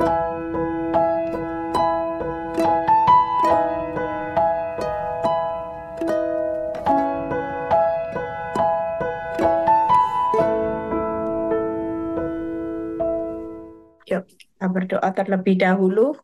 Yuk, kita berdoa terlebih dahulu.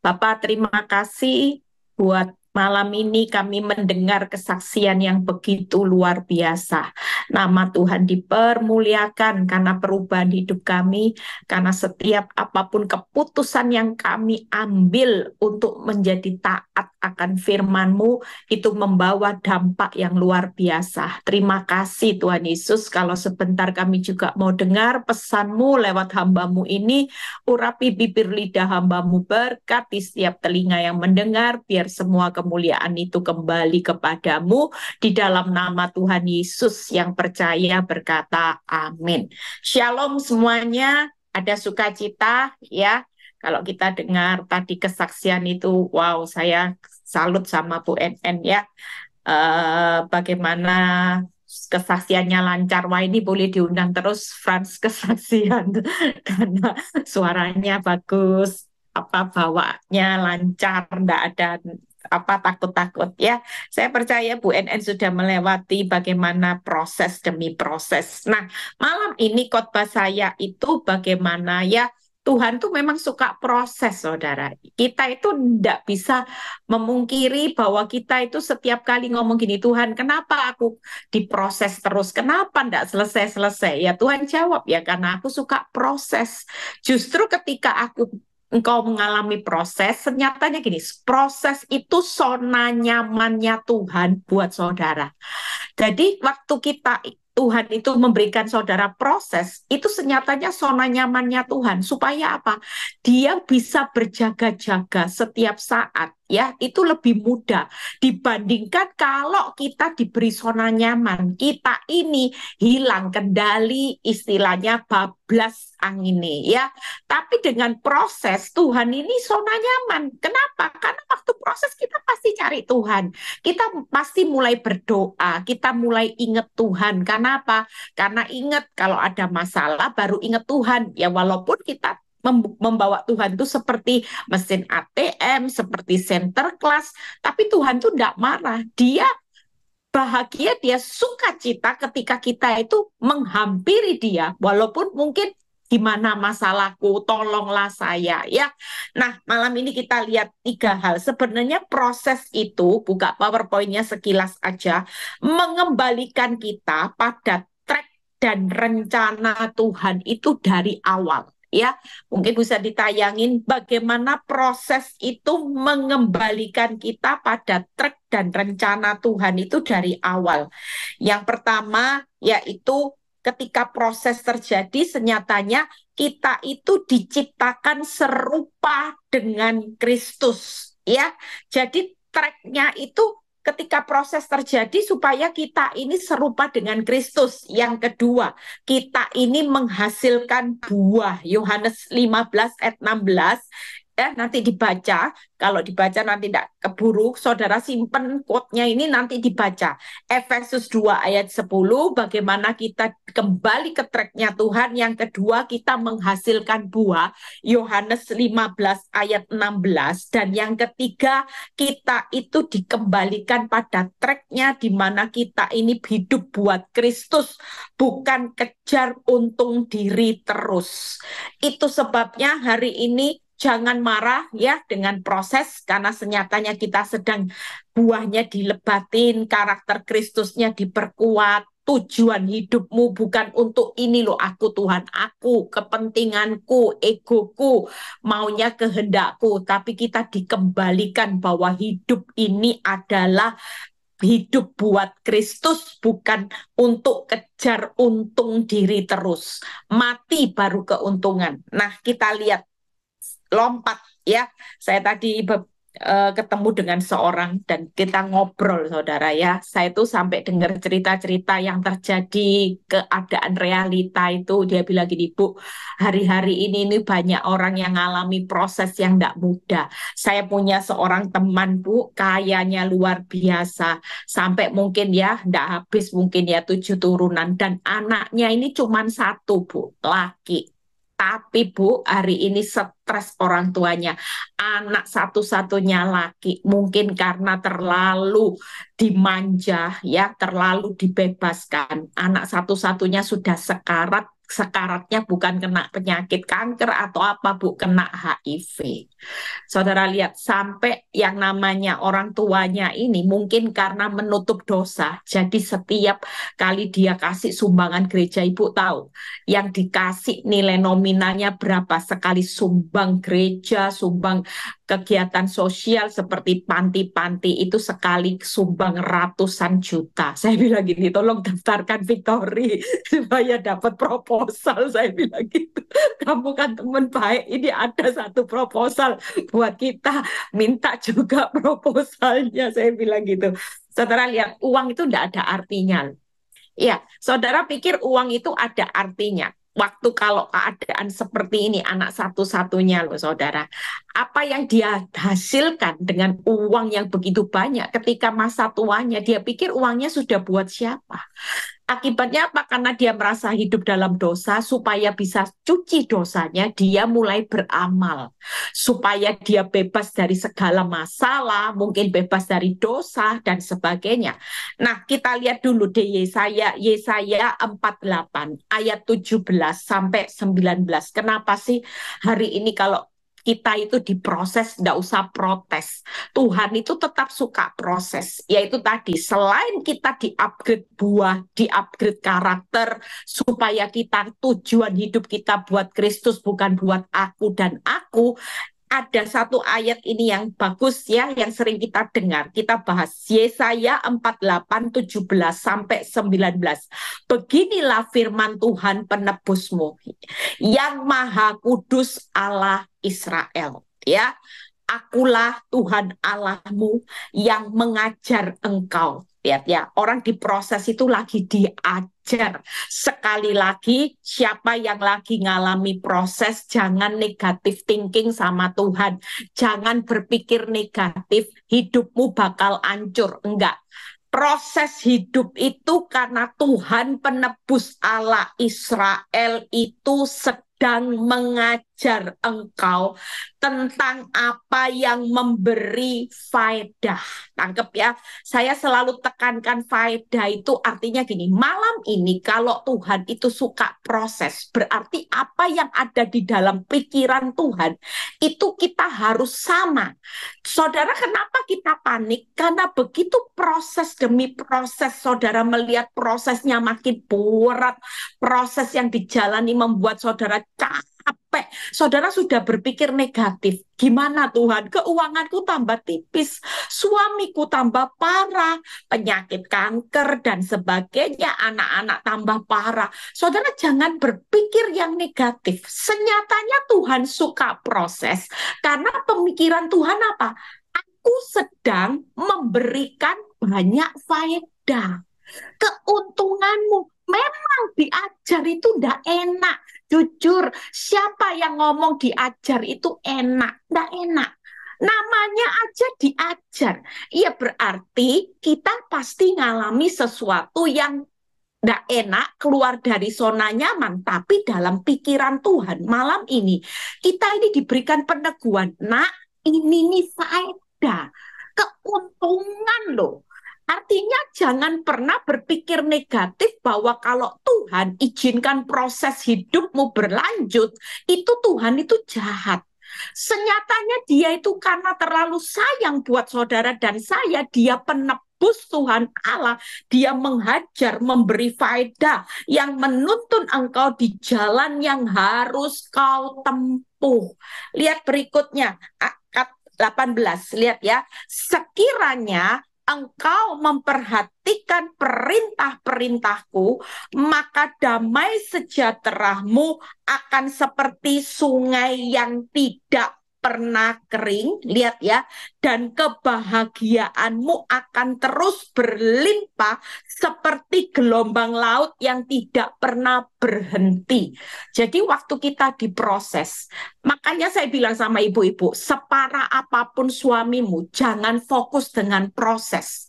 Bapak, terima kasih buat Malam ini kami mendengar kesaksian yang begitu luar biasa. Nama Tuhan dipermuliakan karena perubahan hidup kami, karena setiap apapun keputusan yang kami ambil untuk menjadi taat akan firman-Mu itu membawa dampak yang luar biasa. Terima kasih Tuhan Yesus kalau sebentar kami juga mau dengar pesan-Mu lewat hamba-Mu ini, urapi bibir lidah hamba-Mu, berkati setiap telinga yang mendengar, biar semua kemuliaan itu kembali kepadamu di dalam nama Tuhan Yesus yang percaya berkata amin. Shalom semuanya, ada sukacita ya. Kalau kita dengar tadi kesaksian itu, wow, saya salut sama Bu NN ya. Uh, bagaimana kesaksiannya lancar. Wah ini boleh diundang terus Frans kesaksian karena suaranya bagus, apa bawanya lancar, ndak ada apa takut-takut ya. Saya percaya Bu NN sudah melewati bagaimana proses demi proses. Nah, malam ini khotbah saya itu bagaimana ya Tuhan tuh memang suka proses, saudara. Kita itu tidak bisa memungkiri bahwa kita itu setiap kali ngomong gini, Tuhan, kenapa aku diproses terus? Kenapa tidak selesai-selesai? Ya Tuhan jawab ya, karena aku suka proses. Justru ketika aku engkau mengalami proses, senyatanya gini, proses itu zona nyamannya Tuhan buat saudara. Jadi waktu kita Tuhan itu memberikan saudara proses, itu senyatanya zona nyamannya Tuhan. Supaya apa? Dia bisa berjaga-jaga setiap saat ya itu lebih mudah dibandingkan kalau kita diberi zona nyaman kita ini hilang kendali istilahnya bablas angin ya tapi dengan proses Tuhan ini zona nyaman kenapa karena waktu proses kita pasti cari Tuhan kita pasti mulai berdoa kita mulai ingat Tuhan kenapa karena ingat kalau ada masalah baru ingat Tuhan ya walaupun kita membawa Tuhan itu seperti mesin ATM, seperti center class, tapi Tuhan itu tidak marah. Dia bahagia, dia suka cita ketika kita itu menghampiri dia, walaupun mungkin gimana masalahku, tolonglah saya ya. Nah, malam ini kita lihat tiga hal. Sebenarnya proses itu, buka PowerPoint-nya sekilas aja, mengembalikan kita pada track dan rencana Tuhan itu dari awal ya mungkin bisa ditayangin bagaimana proses itu mengembalikan kita pada trek dan rencana Tuhan itu dari awal. Yang pertama yaitu ketika proses terjadi senyatanya kita itu diciptakan serupa dengan Kristus ya. Jadi treknya itu ketika proses terjadi supaya kita ini serupa dengan Kristus. Yang kedua, kita ini menghasilkan buah. Yohanes 15 ayat 16 ya nanti dibaca kalau dibaca nanti tidak keburu saudara simpen quote-nya ini nanti dibaca Efesus 2 ayat 10 bagaimana kita kembali ke tracknya Tuhan yang kedua kita menghasilkan buah Yohanes 15 ayat 16 dan yang ketiga kita itu dikembalikan pada tracknya di mana kita ini hidup buat Kristus bukan kejar untung diri terus itu sebabnya hari ini jangan marah ya dengan proses karena senyatanya kita sedang buahnya dilebatin, karakter Kristusnya diperkuat, tujuan hidupmu bukan untuk ini loh aku Tuhan aku kepentinganku egoku maunya kehendakku tapi kita dikembalikan bahwa hidup ini adalah hidup buat Kristus bukan untuk kejar untung diri terus mati baru keuntungan nah kita lihat lompat ya. Saya tadi uh, ketemu dengan seorang dan kita ngobrol saudara ya. Saya tuh sampai dengar cerita-cerita yang terjadi keadaan realita itu dia bilang gini Bu, hari-hari ini ini banyak orang yang mengalami proses yang tidak mudah. Saya punya seorang teman Bu, kayanya luar biasa. Sampai mungkin ya tidak habis mungkin ya tujuh turunan dan anaknya ini cuma satu Bu, laki tapi Bu, hari ini stres orang tuanya. Anak satu-satunya laki, mungkin karena terlalu dimanja, ya terlalu dibebaskan. Anak satu-satunya sudah sekarat sekaratnya bukan kena penyakit kanker atau apa bu kena HIV. Saudara lihat sampai yang namanya orang tuanya ini mungkin karena menutup dosa. Jadi setiap kali dia kasih sumbangan gereja ibu tahu yang dikasih nilai nominalnya berapa sekali sumbang gereja, sumbang kegiatan sosial seperti panti-panti itu sekali sumbang ratusan juta. Saya bilang gini, tolong daftarkan Victory supaya dapat proposal. Saya bilang gitu. Kamu kan teman baik, ini ada satu proposal buat kita. Minta juga proposalnya, saya bilang gitu. Saudara lihat, uang itu tidak ada artinya. Ya, saudara pikir uang itu ada artinya waktu kalau keadaan seperti ini anak satu-satunya loh saudara. Apa yang dia hasilkan dengan uang yang begitu banyak ketika masa tuanya dia pikir uangnya sudah buat siapa? Akibatnya apa? Karena dia merasa hidup dalam dosa, supaya bisa cuci dosanya, dia mulai beramal. Supaya dia bebas dari segala masalah, mungkin bebas dari dosa, dan sebagainya. Nah, kita lihat dulu di Yesaya, Yesaya 48, ayat 17 sampai 19. Kenapa sih hari ini kalau kita itu diproses, tidak usah protes. Tuhan itu tetap suka proses, yaitu tadi selain kita di-upgrade buah, di-upgrade karakter, supaya kita tujuan hidup kita buat Kristus bukan buat aku dan aku, ada satu ayat ini yang bagus ya yang sering kita dengar. Kita bahas Yesaya 48 17 sampai 19. Beginilah firman Tuhan penebusmu yang Maha Kudus Allah Israel ya akulah Tuhan Allahmu yang mengajar engkau. Lihat ya, orang diproses itu lagi diajar. Sekali lagi, siapa yang lagi ngalami proses, jangan negatif thinking sama Tuhan. Jangan berpikir negatif, hidupmu bakal hancur. Enggak. Proses hidup itu karena Tuhan penebus Allah Israel itu sedang mengajar mengajar engkau tentang apa yang memberi faedah. tangkap ya, saya selalu tekankan faedah itu artinya gini, malam ini kalau Tuhan itu suka proses, berarti apa yang ada di dalam pikiran Tuhan, itu kita harus sama. Saudara, kenapa kita panik? Karena begitu proses demi proses, saudara melihat prosesnya makin berat, proses yang dijalani membuat saudara capek. Saudara sudah berpikir negatif. Gimana Tuhan? Keuanganku tambah tipis, suamiku tambah parah, penyakit kanker dan sebagainya, anak-anak tambah parah. Saudara jangan berpikir yang negatif. Senyatanya Tuhan suka proses karena pemikiran Tuhan apa? Aku sedang memberikan banyak faedah keuntunganmu memang diajar itu tidak enak jujur siapa yang ngomong diajar itu enak nggak enak namanya aja diajar iya berarti kita pasti ngalami sesuatu yang tidak enak keluar dari zona nyaman, tapi dalam pikiran Tuhan malam ini kita ini diberikan peneguhan. Nak, ini nih faedah, keuntungan loh. Artinya jangan pernah berpikir negatif bahwa kalau Tuhan izinkan proses hidupmu berlanjut, itu Tuhan itu jahat. Senyatanya dia itu karena terlalu sayang buat saudara dan saya, dia penebus Tuhan Allah, dia menghajar, memberi faedah yang menuntun engkau di jalan yang harus kau tempuh. Lihat berikutnya, 18, lihat ya. Sekiranya engkau memperhatikan perintah-perintahku, maka damai sejahteramu akan seperti sungai yang tidak pernah kering, lihat ya, dan kebahagiaanmu akan terus berlimpah seperti gelombang laut yang tidak pernah berhenti. Jadi waktu kita diproses, makanya saya bilang sama ibu-ibu, separah apapun suamimu, jangan fokus dengan proses.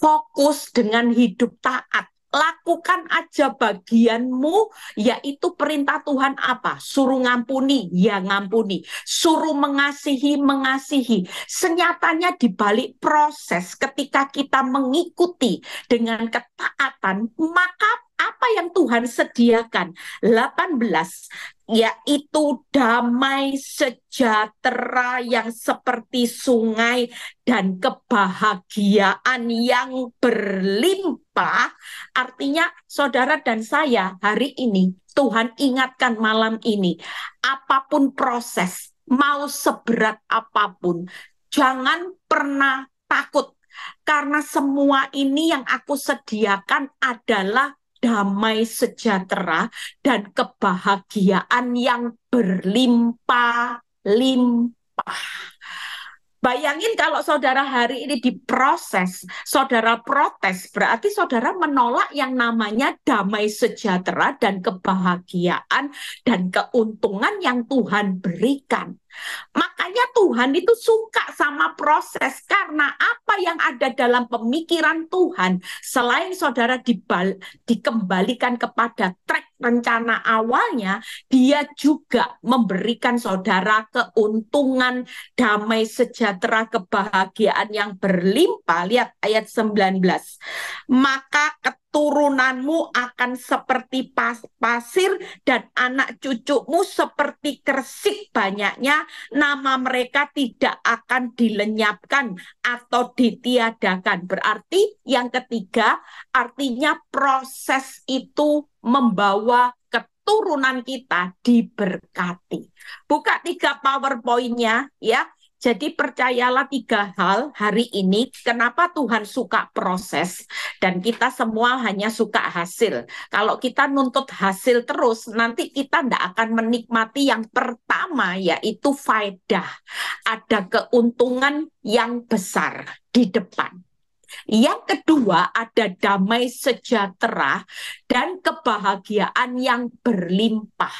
Fokus dengan hidup taat lakukan aja bagianmu yaitu perintah Tuhan apa suruh ngampuni ya ngampuni suruh mengasihi mengasihi senyatanya di balik proses ketika kita mengikuti dengan ketaatan maka apa yang Tuhan sediakan. 18 yaitu damai sejahtera yang seperti sungai dan kebahagiaan yang berlimpah. Artinya saudara dan saya hari ini Tuhan ingatkan malam ini, apapun proses, mau seberat apapun, jangan pernah takut karena semua ini yang aku sediakan adalah damai sejahtera dan kebahagiaan yang berlimpah-limpah. Bayangin kalau saudara hari ini diproses, saudara protes, berarti saudara menolak yang namanya damai sejahtera dan kebahagiaan dan keuntungan yang Tuhan berikan. Makanya Tuhan itu suka sama proses karena apa yang ada dalam pemikiran Tuhan selain saudara dibal dikembalikan kepada track rencana awalnya, dia juga memberikan saudara keuntungan, damai sejahtera, kebahagiaan yang berlimpah. Lihat ayat 19. Maka turunanmu akan seperti pas pasir dan anak cucumu seperti kersik banyaknya nama mereka tidak akan dilenyapkan atau ditiadakan berarti yang ketiga artinya proses itu membawa keturunan kita diberkati buka tiga powerpointnya ya jadi percayalah tiga hal hari ini kenapa Tuhan suka proses dan kita semua hanya suka hasil. Kalau kita nuntut hasil terus nanti kita tidak akan menikmati yang pertama yaitu faedah. Ada keuntungan yang besar di depan. Yang kedua ada damai sejahtera dan kebahagiaan yang berlimpah.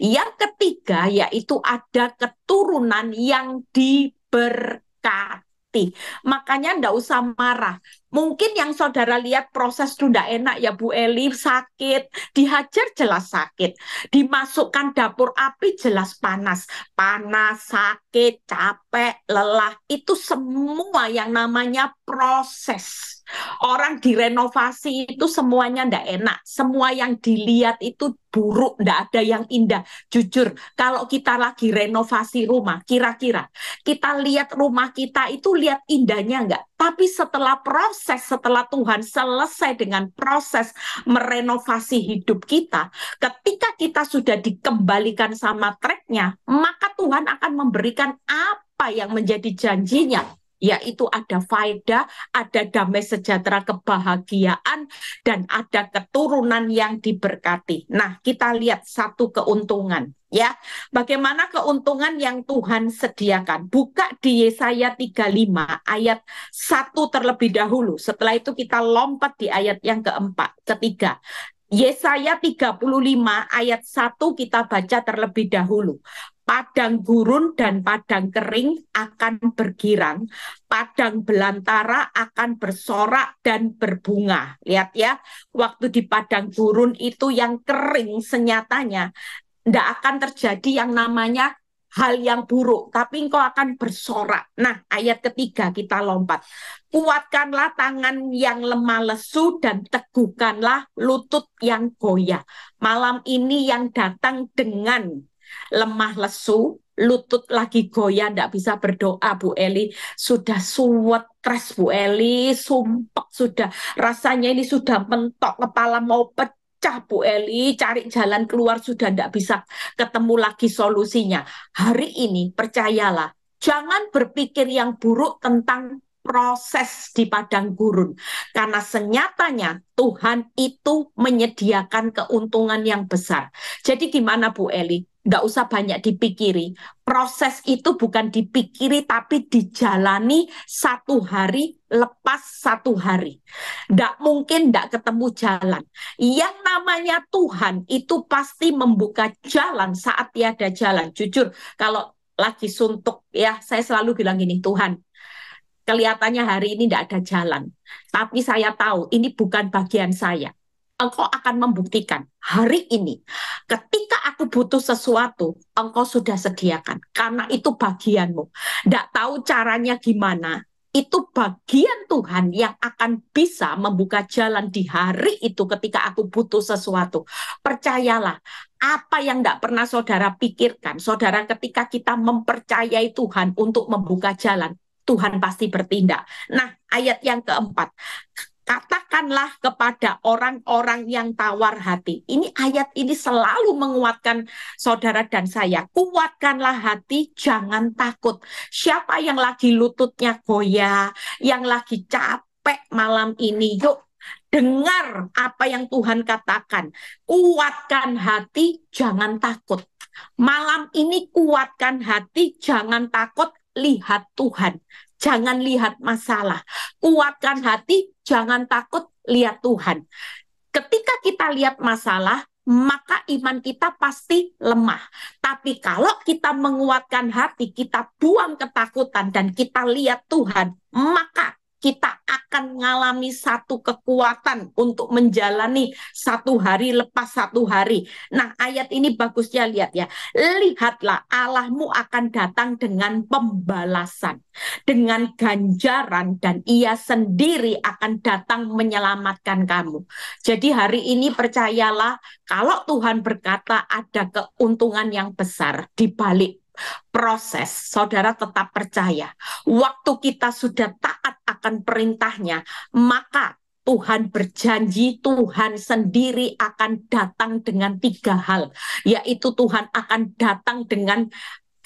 Yang ketiga yaitu ada keturunan yang diberkati. Makanya ndak usah marah. Mungkin yang saudara lihat proses itu tidak enak ya Bu Eli, sakit, dihajar jelas sakit, dimasukkan dapur api jelas panas, panas, sakit, capek, lelah, itu semua yang namanya proses. Orang direnovasi itu semuanya tidak enak, semua yang dilihat itu buruk, tidak ada yang indah. Jujur, kalau kita lagi renovasi rumah, kira-kira kita lihat rumah kita itu lihat indahnya enggak, tapi setelah proses proses setelah Tuhan selesai dengan proses merenovasi hidup kita, ketika kita sudah dikembalikan sama treknya, maka Tuhan akan memberikan apa yang menjadi janjinya yaitu ada faedah, ada damai sejahtera kebahagiaan, dan ada keturunan yang diberkati. Nah, kita lihat satu keuntungan. Ya, bagaimana keuntungan yang Tuhan sediakan? Buka di Yesaya 35 ayat 1 terlebih dahulu. Setelah itu kita lompat di ayat yang keempat, ketiga. Yesaya 35 ayat 1 kita baca terlebih dahulu. Padang gurun dan padang kering akan bergirang, padang belantara akan bersorak dan berbunga. Lihat ya, waktu di padang gurun itu yang kering senyatanya tidak akan terjadi yang namanya hal yang buruk, tapi engkau akan bersorak. Nah, ayat ketiga kita lompat. Kuatkanlah tangan yang lemah lesu dan teguhkanlah lutut yang goyah. Malam ini yang datang dengan lemah lesu, lutut lagi goyah, tidak bisa berdoa Bu Eli, sudah suwet stres Bu Eli, sumpah sudah, rasanya ini sudah mentok, kepala mau pecah pecah Bu Eli, cari jalan keluar sudah tidak bisa ketemu lagi solusinya. Hari ini percayalah, jangan berpikir yang buruk tentang proses di padang gurun. Karena senyatanya Tuhan itu menyediakan keuntungan yang besar. Jadi gimana Bu Eli? nggak usah banyak dipikiri. Proses itu bukan dipikiri tapi dijalani satu hari lepas satu hari. Nggak mungkin nggak ketemu jalan. Yang namanya Tuhan itu pasti membuka jalan saat tiada jalan. Jujur, kalau lagi suntuk ya, saya selalu bilang gini, Tuhan, kelihatannya hari ini tidak ada jalan. Tapi saya tahu ini bukan bagian saya engkau akan membuktikan hari ini ketika aku butuh sesuatu engkau sudah sediakan karena itu bagianmu tidak tahu caranya gimana itu bagian Tuhan yang akan bisa membuka jalan di hari itu ketika aku butuh sesuatu. Percayalah, apa yang tidak pernah saudara pikirkan, saudara ketika kita mempercayai Tuhan untuk membuka jalan, Tuhan pasti bertindak. Nah, ayat yang keempat, katakanlah kepada orang-orang yang tawar hati. Ini ayat ini selalu menguatkan saudara dan saya. Kuatkanlah hati, jangan takut. Siapa yang lagi lututnya goyah, yang lagi capek malam ini, yuk dengar apa yang Tuhan katakan. Kuatkan hati, jangan takut. Malam ini kuatkan hati, jangan takut, lihat Tuhan jangan lihat masalah. Kuatkan hati, jangan takut lihat Tuhan. Ketika kita lihat masalah, maka iman kita pasti lemah. Tapi kalau kita menguatkan hati, kita buang ketakutan dan kita lihat Tuhan, maka kita akan mengalami satu kekuatan untuk menjalani satu hari lepas satu hari. Nah, ayat ini bagusnya lihat ya. Lihatlah Allahmu akan datang dengan pembalasan, dengan ganjaran dan ia sendiri akan datang menyelamatkan kamu. Jadi hari ini percayalah kalau Tuhan berkata ada keuntungan yang besar di balik proses, saudara tetap percaya. Waktu kita sudah taat akan perintahnya, maka Tuhan berjanji Tuhan sendiri akan datang dengan tiga hal, yaitu Tuhan akan datang dengan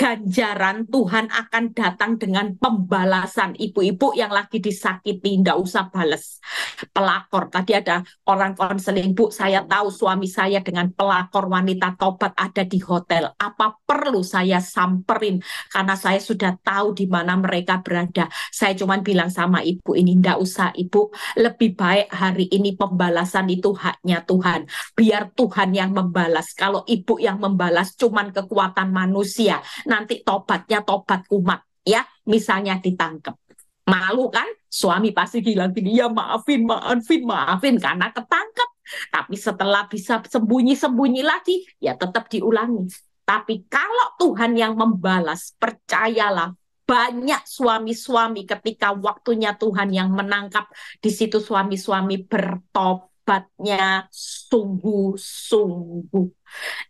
ganjaran Tuhan akan datang dengan pembalasan ibu-ibu yang lagi disakiti tidak usah bales pelakor tadi ada orang konseling bu saya tahu suami saya dengan pelakor wanita tobat ada di hotel apa perlu saya samperin karena saya sudah tahu di mana mereka berada saya cuman bilang sama ibu ini tidak usah ibu lebih baik hari ini pembalasan itu haknya Tuhan biar Tuhan yang membalas kalau ibu yang membalas cuman kekuatan manusia nanti tobatnya tobat kumat ya misalnya ditangkap malu kan suami pasti bilang gini ya maafin maafin maafin karena ketangkep tapi setelah bisa sembunyi-sembunyi lagi ya tetap diulangi tapi kalau Tuhan yang membalas percayalah banyak suami-suami ketika waktunya Tuhan yang menangkap di situ suami-suami bertobatnya sungguh-sungguh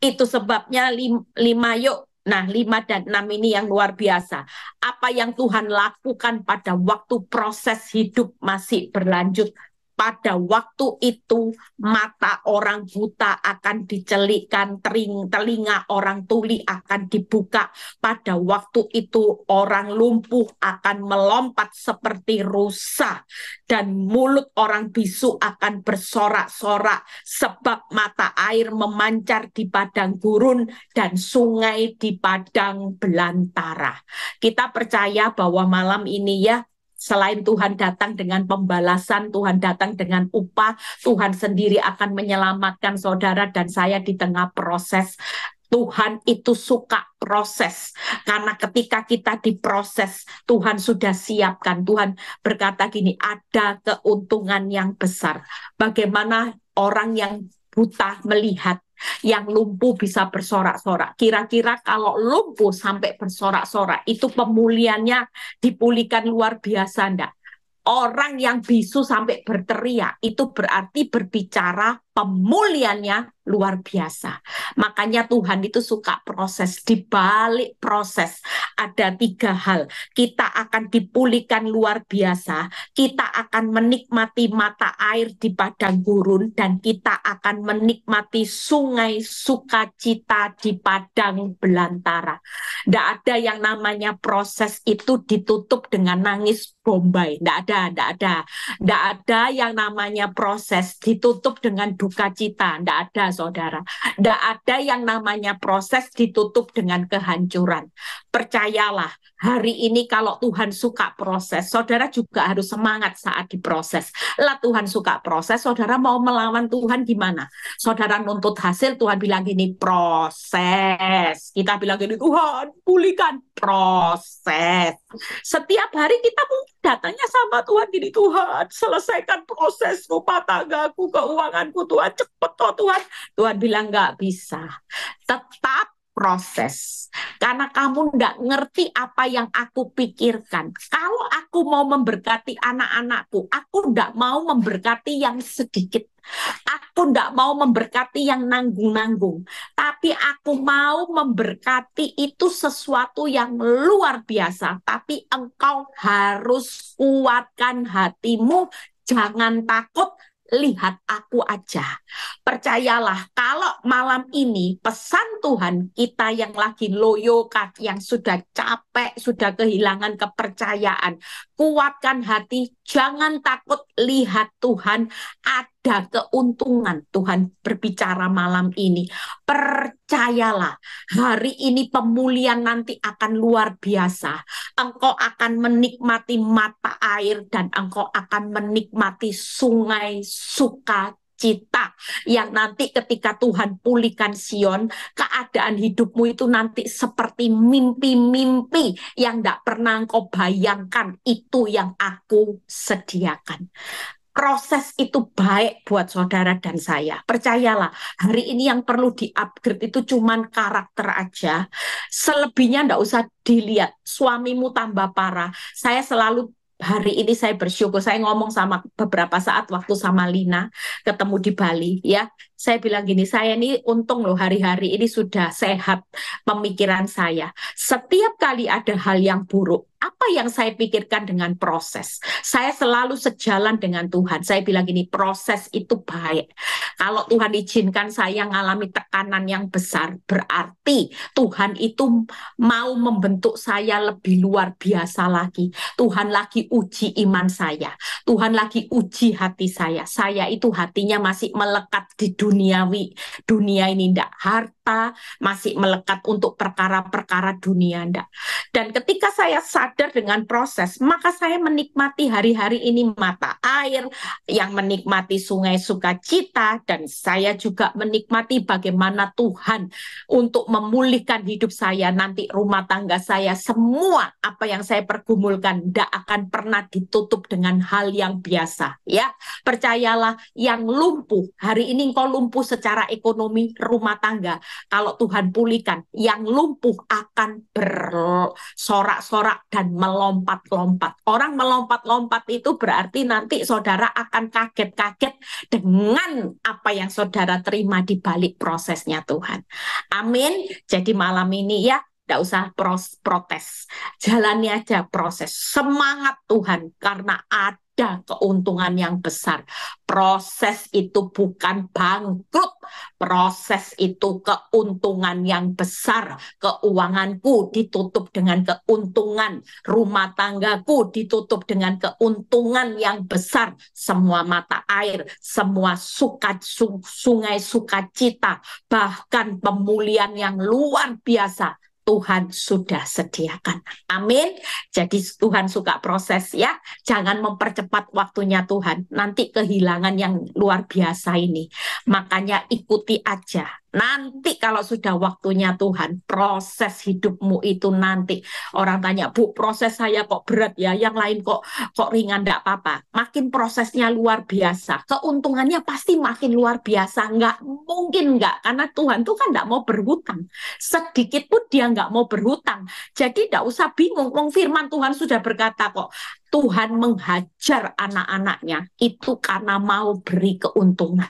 itu sebabnya lima yuk Nah, lima dan enam ini yang luar biasa. Apa yang Tuhan lakukan pada waktu proses hidup masih berlanjut pada waktu itu mata orang buta akan dicelikkan, telinga orang tuli akan dibuka. Pada waktu itu orang lumpuh akan melompat seperti rusa dan mulut orang bisu akan bersorak-sorak sebab mata air memancar di padang gurun dan sungai di padang belantara. Kita percaya bahwa malam ini ya Selain Tuhan datang dengan pembalasan, Tuhan datang dengan upah, Tuhan sendiri akan menyelamatkan saudara dan saya di tengah proses Tuhan itu suka proses. Karena ketika kita diproses, Tuhan sudah siapkan. Tuhan berkata gini, ada keuntungan yang besar. Bagaimana orang yang buta melihat yang lumpuh bisa bersorak-sorak. Kira-kira kalau lumpuh sampai bersorak-sorak, itu pemulihannya dipulihkan luar biasa ndak? Orang yang bisu sampai berteriak, itu berarti berbicara pemulihannya luar biasa. Makanya Tuhan itu suka proses, di balik proses ada tiga hal. Kita akan dipulihkan luar biasa, kita akan menikmati mata air di padang gurun, dan kita akan menikmati sungai sukacita di padang belantara. Tidak ada yang namanya proses itu ditutup dengan nangis Bombay. Tidak ada, tidak ada. Tidak ada yang namanya proses ditutup dengan berduka cita, tidak ada saudara. Tidak ada yang namanya proses ditutup dengan kehancuran. Percayalah, hari ini kalau Tuhan suka proses, saudara juga harus semangat saat diproses. Lah Tuhan suka proses, saudara mau melawan Tuhan gimana? Saudara nuntut hasil, Tuhan bilang gini, proses. Kita bilang gini, Tuhan pulihkan proses. Setiap hari kita mungkin Datangnya sama Tuhan gini, Tuhan selesaikan proses rumah tanggaku, keuanganku Tuhan, cepet oh Tuhan. Tuhan bilang nggak bisa. Tetap proses. Karena kamu tidak ngerti apa yang aku pikirkan. Kalau aku mau memberkati anak-anakku, aku tidak mau memberkati yang sedikit. Aku tidak mau memberkati yang nanggung-nanggung. Tapi aku mau memberkati itu sesuatu yang luar biasa. Tapi engkau harus kuatkan hatimu. Jangan takut, lihat aku aja. Percayalah, kalau malam ini pesan Tuhan kita yang lagi loyo, yang sudah capek, sudah kehilangan kepercayaan, kuatkan hati, jangan takut lihat Tuhan, ada keuntungan Tuhan berbicara malam ini. Percayalah, hari ini pemulihan nanti akan luar biasa. Engkau akan menikmati mata air dan engkau akan menikmati sungai suka cita yang nanti ketika Tuhan pulihkan Sion, keadaan hidupmu itu nanti seperti mimpi-mimpi yang tidak pernah engkau bayangkan itu yang aku sediakan proses itu baik buat saudara dan saya. Percayalah, hari ini yang perlu di-upgrade itu cuman karakter aja. Selebihnya ndak usah dilihat. Suamimu tambah parah. Saya selalu hari ini saya bersyukur. Saya ngomong sama beberapa saat waktu sama Lina ketemu di Bali ya. Saya bilang gini, saya ini untung loh hari-hari ini sudah sehat pemikiran saya. Setiap kali ada hal yang buruk, apa yang saya pikirkan dengan proses. Saya selalu sejalan dengan Tuhan. Saya bilang gini, proses itu baik. Kalau Tuhan izinkan saya mengalami tekanan yang besar, berarti Tuhan itu mau membentuk saya lebih luar biasa lagi. Tuhan lagi uji iman saya. Tuhan lagi uji hati saya. Saya itu hatinya masih melekat di duniawi. Dunia ini tidak hard kita masih melekat untuk perkara-perkara dunia. Ndak. Dan ketika saya sadar dengan proses, maka saya menikmati hari-hari ini mata air, yang menikmati sungai sukacita, dan saya juga menikmati bagaimana Tuhan untuk memulihkan hidup saya, nanti rumah tangga saya, semua apa yang saya pergumulkan, tidak akan pernah ditutup dengan hal yang biasa. Ya, percayalah yang lumpuh, hari ini engkau lumpuh secara ekonomi rumah tangga, kalau Tuhan pulihkan, yang lumpuh akan bersorak-sorak dan melompat-lompat. Orang melompat-lompat itu berarti nanti saudara akan kaget-kaget dengan apa yang saudara terima di balik prosesnya Tuhan. Amin. Jadi malam ini ya tidak usah pros, protes. Jalani aja proses. Semangat Tuhan karena ada ada keuntungan yang besar. Proses itu bukan bangkrut, proses itu keuntungan yang besar. Keuanganku ditutup dengan keuntungan, rumah tanggaku ditutup dengan keuntungan yang besar. Semua mata air, semua suka, sungai sukacita, bahkan pemulihan yang luar biasa Tuhan sudah sediakan. Amin. Jadi Tuhan suka proses ya. Jangan mempercepat waktunya Tuhan. Nanti kehilangan yang luar biasa ini. Makanya ikuti aja Nanti kalau sudah waktunya Tuhan, proses hidupmu itu nanti. Orang tanya, Bu, proses saya kok berat ya, yang lain kok kok ringan, enggak apa-apa. Makin prosesnya luar biasa, keuntungannya pasti makin luar biasa. Enggak mungkin enggak, karena Tuhan tuh kan enggak mau berhutang. Sedikit pun dia enggak mau berhutang. Jadi enggak usah bingung, wong firman Tuhan sudah berkata kok, Tuhan menghajar anak-anaknya itu karena mau beri keuntungan.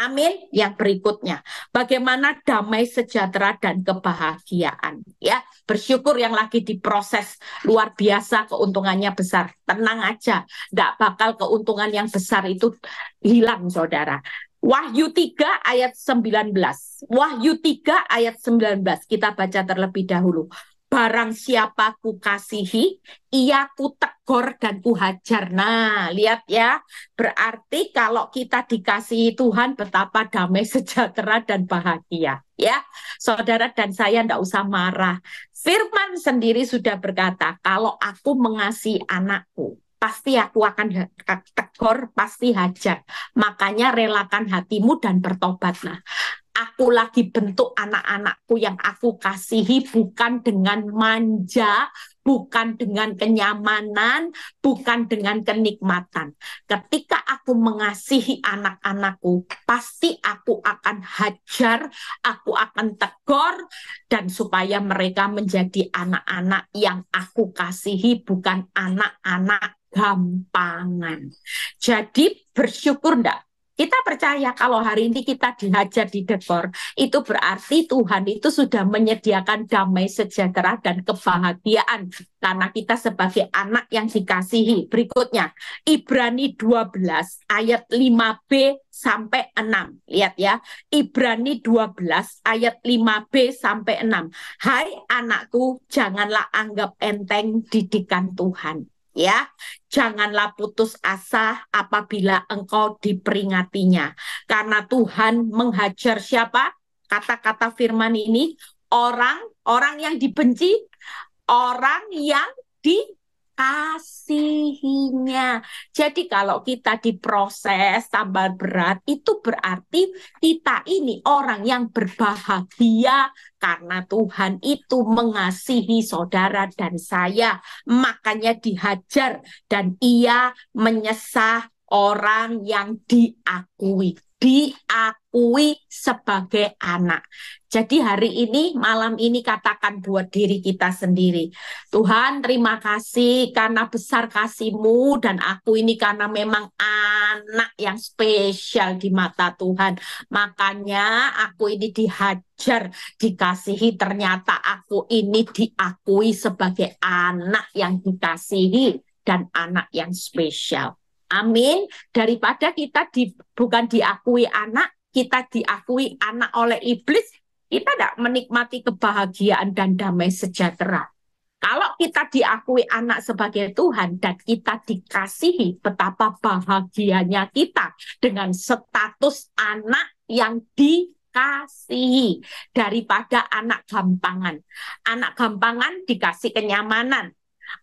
Amin. Yang berikutnya, bagaimana damai sejahtera dan kebahagiaan. Ya, bersyukur yang lagi diproses luar biasa keuntungannya besar. Tenang aja, tidak bakal keuntungan yang besar itu hilang, saudara. Wahyu 3 ayat 19. Wahyu 3 ayat 19 kita baca terlebih dahulu barang siapa ku kasihi, ia ku tegur dan ku hajar. Nah, lihat ya, berarti kalau kita dikasihi Tuhan betapa damai sejahtera dan bahagia. Ya, saudara dan saya tidak usah marah. Firman sendiri sudah berkata, kalau aku mengasihi anakku, pasti aku akan tegur, pasti hajar. Makanya relakan hatimu dan bertobatlah aku lagi bentuk anak-anakku yang aku kasihi bukan dengan manja, bukan dengan kenyamanan, bukan dengan kenikmatan. Ketika aku mengasihi anak-anakku, pasti aku akan hajar, aku akan tegur, dan supaya mereka menjadi anak-anak yang aku kasihi, bukan anak-anak gampangan. Jadi bersyukur enggak kita percaya kalau hari ini kita dihajar di dekor, itu berarti Tuhan itu sudah menyediakan damai sejahtera dan kebahagiaan karena kita sebagai anak yang dikasihi. Berikutnya, Ibrani 12 ayat 5b sampai 6. Lihat ya, Ibrani 12 ayat 5b sampai 6. Hai anakku, janganlah anggap enteng didikan Tuhan ya. Janganlah putus asa apabila engkau diperingatinya. Karena Tuhan menghajar siapa? Kata-kata firman ini orang orang yang dibenci, orang yang dikasihinya. Jadi kalau kita diproses tambah berat itu berarti kita ini orang yang berbahagia karena Tuhan itu mengasihi saudara dan saya, makanya dihajar dan ia menyesah orang yang diakui diakui sebagai anak. Jadi hari ini, malam ini katakan buat diri kita sendiri. Tuhan terima kasih karena besar kasih dan aku ini karena memang anak yang spesial di mata Tuhan. Makanya aku ini dihajar, dikasihi. Ternyata aku ini diakui sebagai anak yang dikasihi dan anak yang spesial. Amin. Daripada kita di, bukan diakui anak, kita diakui anak oleh iblis, kita tidak menikmati kebahagiaan dan damai sejahtera. Kalau kita diakui anak sebagai Tuhan dan kita dikasihi, betapa bahagianya kita dengan status anak yang dikasihi daripada anak gampangan. Anak gampangan dikasih kenyamanan,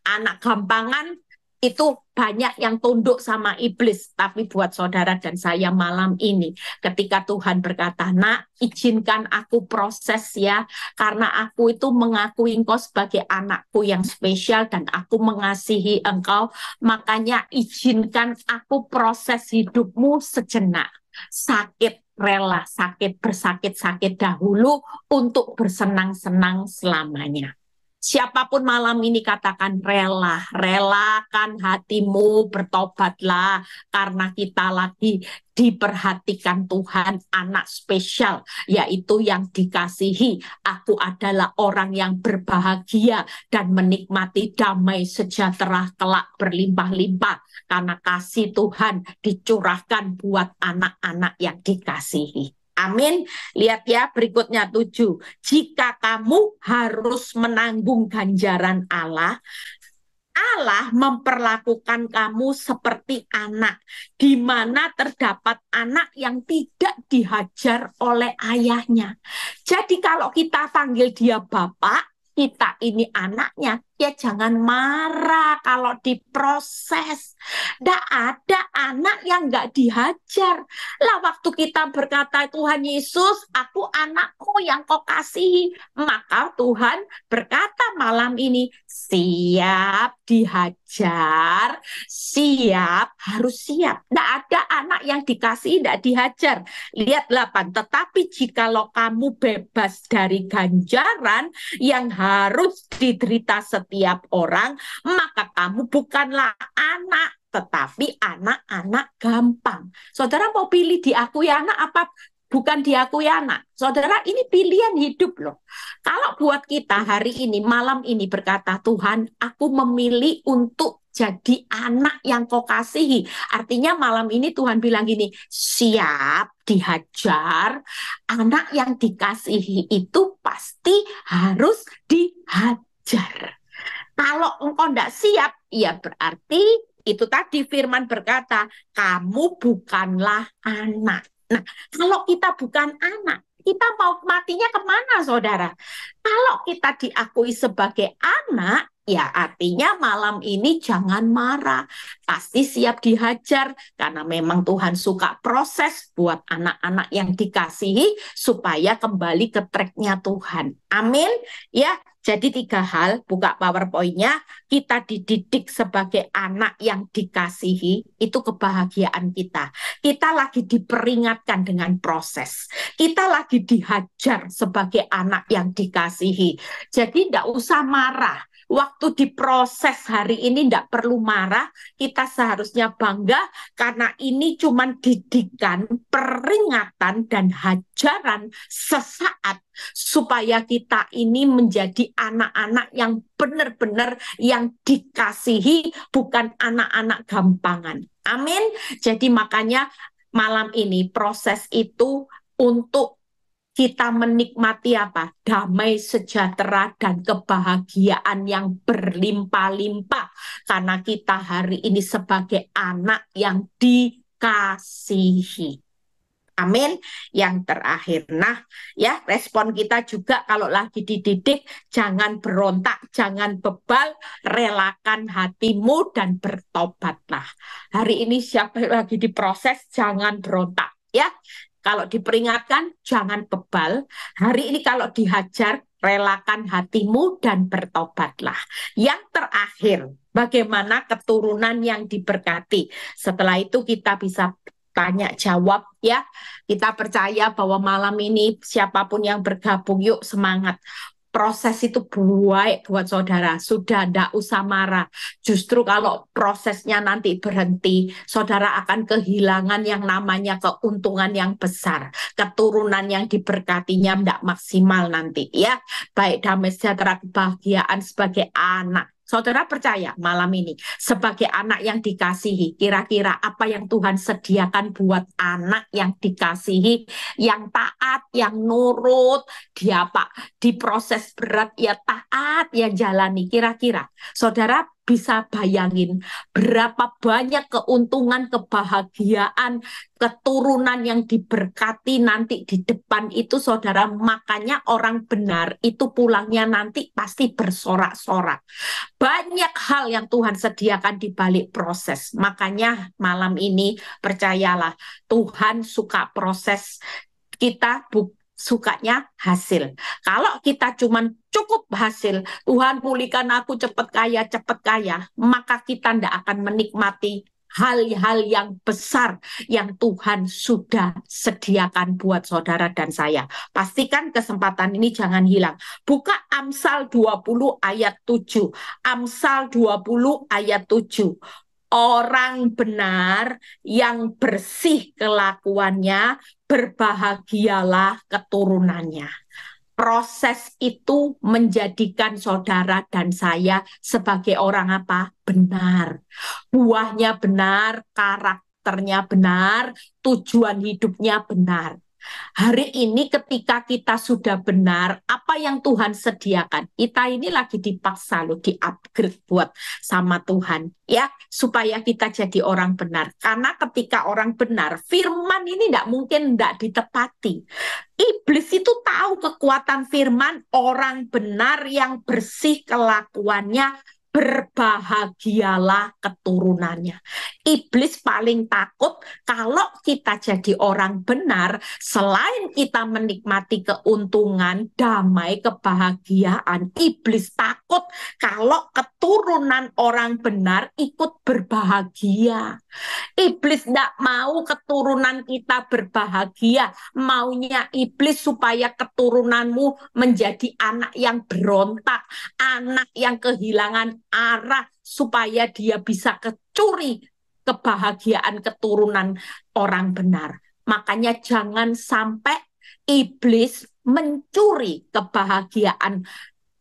anak gampangan itu banyak yang tunduk sama iblis, tapi buat saudara dan saya malam ini, ketika Tuhan berkata, "Nak, izinkan aku proses ya, karena aku itu mengakui engkau sebagai anakku yang spesial dan aku mengasihi engkau, makanya izinkan aku proses hidupmu sejenak." Sakit rela sakit bersakit-sakit dahulu untuk bersenang-senang selamanya siapapun malam ini katakan rela, relakan hatimu bertobatlah karena kita lagi diperhatikan Tuhan anak spesial yaitu yang dikasihi aku adalah orang yang berbahagia dan menikmati damai sejahtera kelak berlimpah-limpah karena kasih Tuhan dicurahkan buat anak-anak yang dikasihi Amin. Lihat ya berikutnya tujuh. Jika kamu harus menanggung ganjaran Allah, Allah memperlakukan kamu seperti anak, di mana terdapat anak yang tidak dihajar oleh ayahnya. Jadi kalau kita panggil dia bapak, kita ini anaknya, ya jangan marah kalau diproses. Tidak ada anak yang nggak dihajar. Lah waktu kita berkata Tuhan Yesus, aku anakku yang kau kasihi. Maka Tuhan berkata malam ini, siap dihajar, siap, harus siap. Tidak ada anak yang dikasihi tidak dihajar. Lihat 8, tetapi jikalau kamu bebas dari ganjaran yang harus diderita setiap setiap orang, maka kamu bukanlah anak, tetapi anak-anak gampang. Saudara mau pilih diakui anak apa bukan diakui anak. Saudara, ini pilihan hidup loh. Kalau buat kita hari ini, malam ini berkata, Tuhan, aku memilih untuk jadi anak yang kau kasihi. Artinya malam ini Tuhan bilang gini, siap dihajar, anak yang dikasihi itu pasti harus dihajar. Kalau engkau tidak siap, ya berarti itu tadi firman berkata, kamu bukanlah anak. Nah, kalau kita bukan anak, kita mau matinya kemana saudara? Kalau kita diakui sebagai anak, ya artinya malam ini jangan marah. Pasti siap dihajar, karena memang Tuhan suka proses buat anak-anak yang dikasihi, supaya kembali ke treknya Tuhan. Amin. Ya, jadi tiga hal, buka PowerPoint-nya, kita dididik sebagai anak yang dikasihi, itu kebahagiaan kita. Kita lagi diperingatkan dengan proses. Kita lagi dihajar sebagai anak yang dikasihi. Jadi tidak usah marah, waktu diproses hari ini tidak perlu marah, kita seharusnya bangga karena ini cuma didikan, peringatan dan hajaran sesaat supaya kita ini menjadi anak-anak yang benar-benar yang dikasihi bukan anak-anak gampangan. Amin. Jadi makanya malam ini proses itu untuk kita menikmati apa? Damai, sejahtera, dan kebahagiaan yang berlimpah-limpah. Karena kita hari ini sebagai anak yang dikasihi. Amin. Yang terakhir, nah ya respon kita juga kalau lagi dididik, jangan berontak, jangan bebal, relakan hatimu dan bertobatlah. Hari ini siapa lagi diproses, jangan berontak ya kalau diperingatkan, jangan bebal. Hari ini kalau dihajar, relakan hatimu dan bertobatlah. Yang terakhir, bagaimana keturunan yang diberkati. Setelah itu kita bisa tanya jawab ya. Kita percaya bahwa malam ini siapapun yang bergabung yuk semangat proses itu baik buat saudara. Sudah tidak usah marah. Justru kalau prosesnya nanti berhenti, saudara akan kehilangan yang namanya keuntungan yang besar. Keturunan yang diberkatinya tidak maksimal nanti. ya Baik damai sejahtera kebahagiaan sebagai anak Saudara percaya malam ini sebagai anak yang dikasihi, kira-kira apa yang Tuhan sediakan buat anak yang dikasihi, yang taat, yang nurut, dia pak diproses berat ya taat, ya jalani kira-kira. Saudara bisa bayangin berapa banyak keuntungan, kebahagiaan, keturunan yang diberkati nanti di depan itu saudara. Makanya orang benar itu pulangnya nanti pasti bersorak-sorak. Banyak hal yang Tuhan sediakan di balik proses. Makanya malam ini percayalah Tuhan suka proses kita bukan sukanya hasil. Kalau kita cuman cukup hasil, Tuhan pulihkan aku cepat kaya, cepat kaya, maka kita tidak akan menikmati hal-hal yang besar yang Tuhan sudah sediakan buat saudara dan saya. Pastikan kesempatan ini jangan hilang. Buka Amsal 20 ayat 7. Amsal 20 ayat 7 orang benar yang bersih kelakuannya, berbahagialah keturunannya. Proses itu menjadikan saudara dan saya sebagai orang apa? Benar. Buahnya benar, karakternya benar, tujuan hidupnya benar. Hari ini ketika kita sudah benar, apa yang Tuhan sediakan, kita ini lagi dipaksa loh di-upgrade buat sama Tuhan ya, supaya kita jadi orang benar. Karena ketika orang benar, firman ini tidak mungkin tidak ditepati. Iblis itu tahu kekuatan firman orang benar yang bersih kelakuannya berbahagialah keturunannya. Iblis paling takut kalau kita jadi orang benar, selain kita menikmati keuntungan, damai, kebahagiaan, iblis takut kalau keturunan orang benar ikut berbahagia. Iblis tidak mau keturunan kita berbahagia, maunya iblis supaya keturunanmu menjadi anak yang berontak, anak yang kehilangan arah supaya dia bisa kecuri kebahagiaan keturunan orang benar. Makanya jangan sampai iblis mencuri kebahagiaan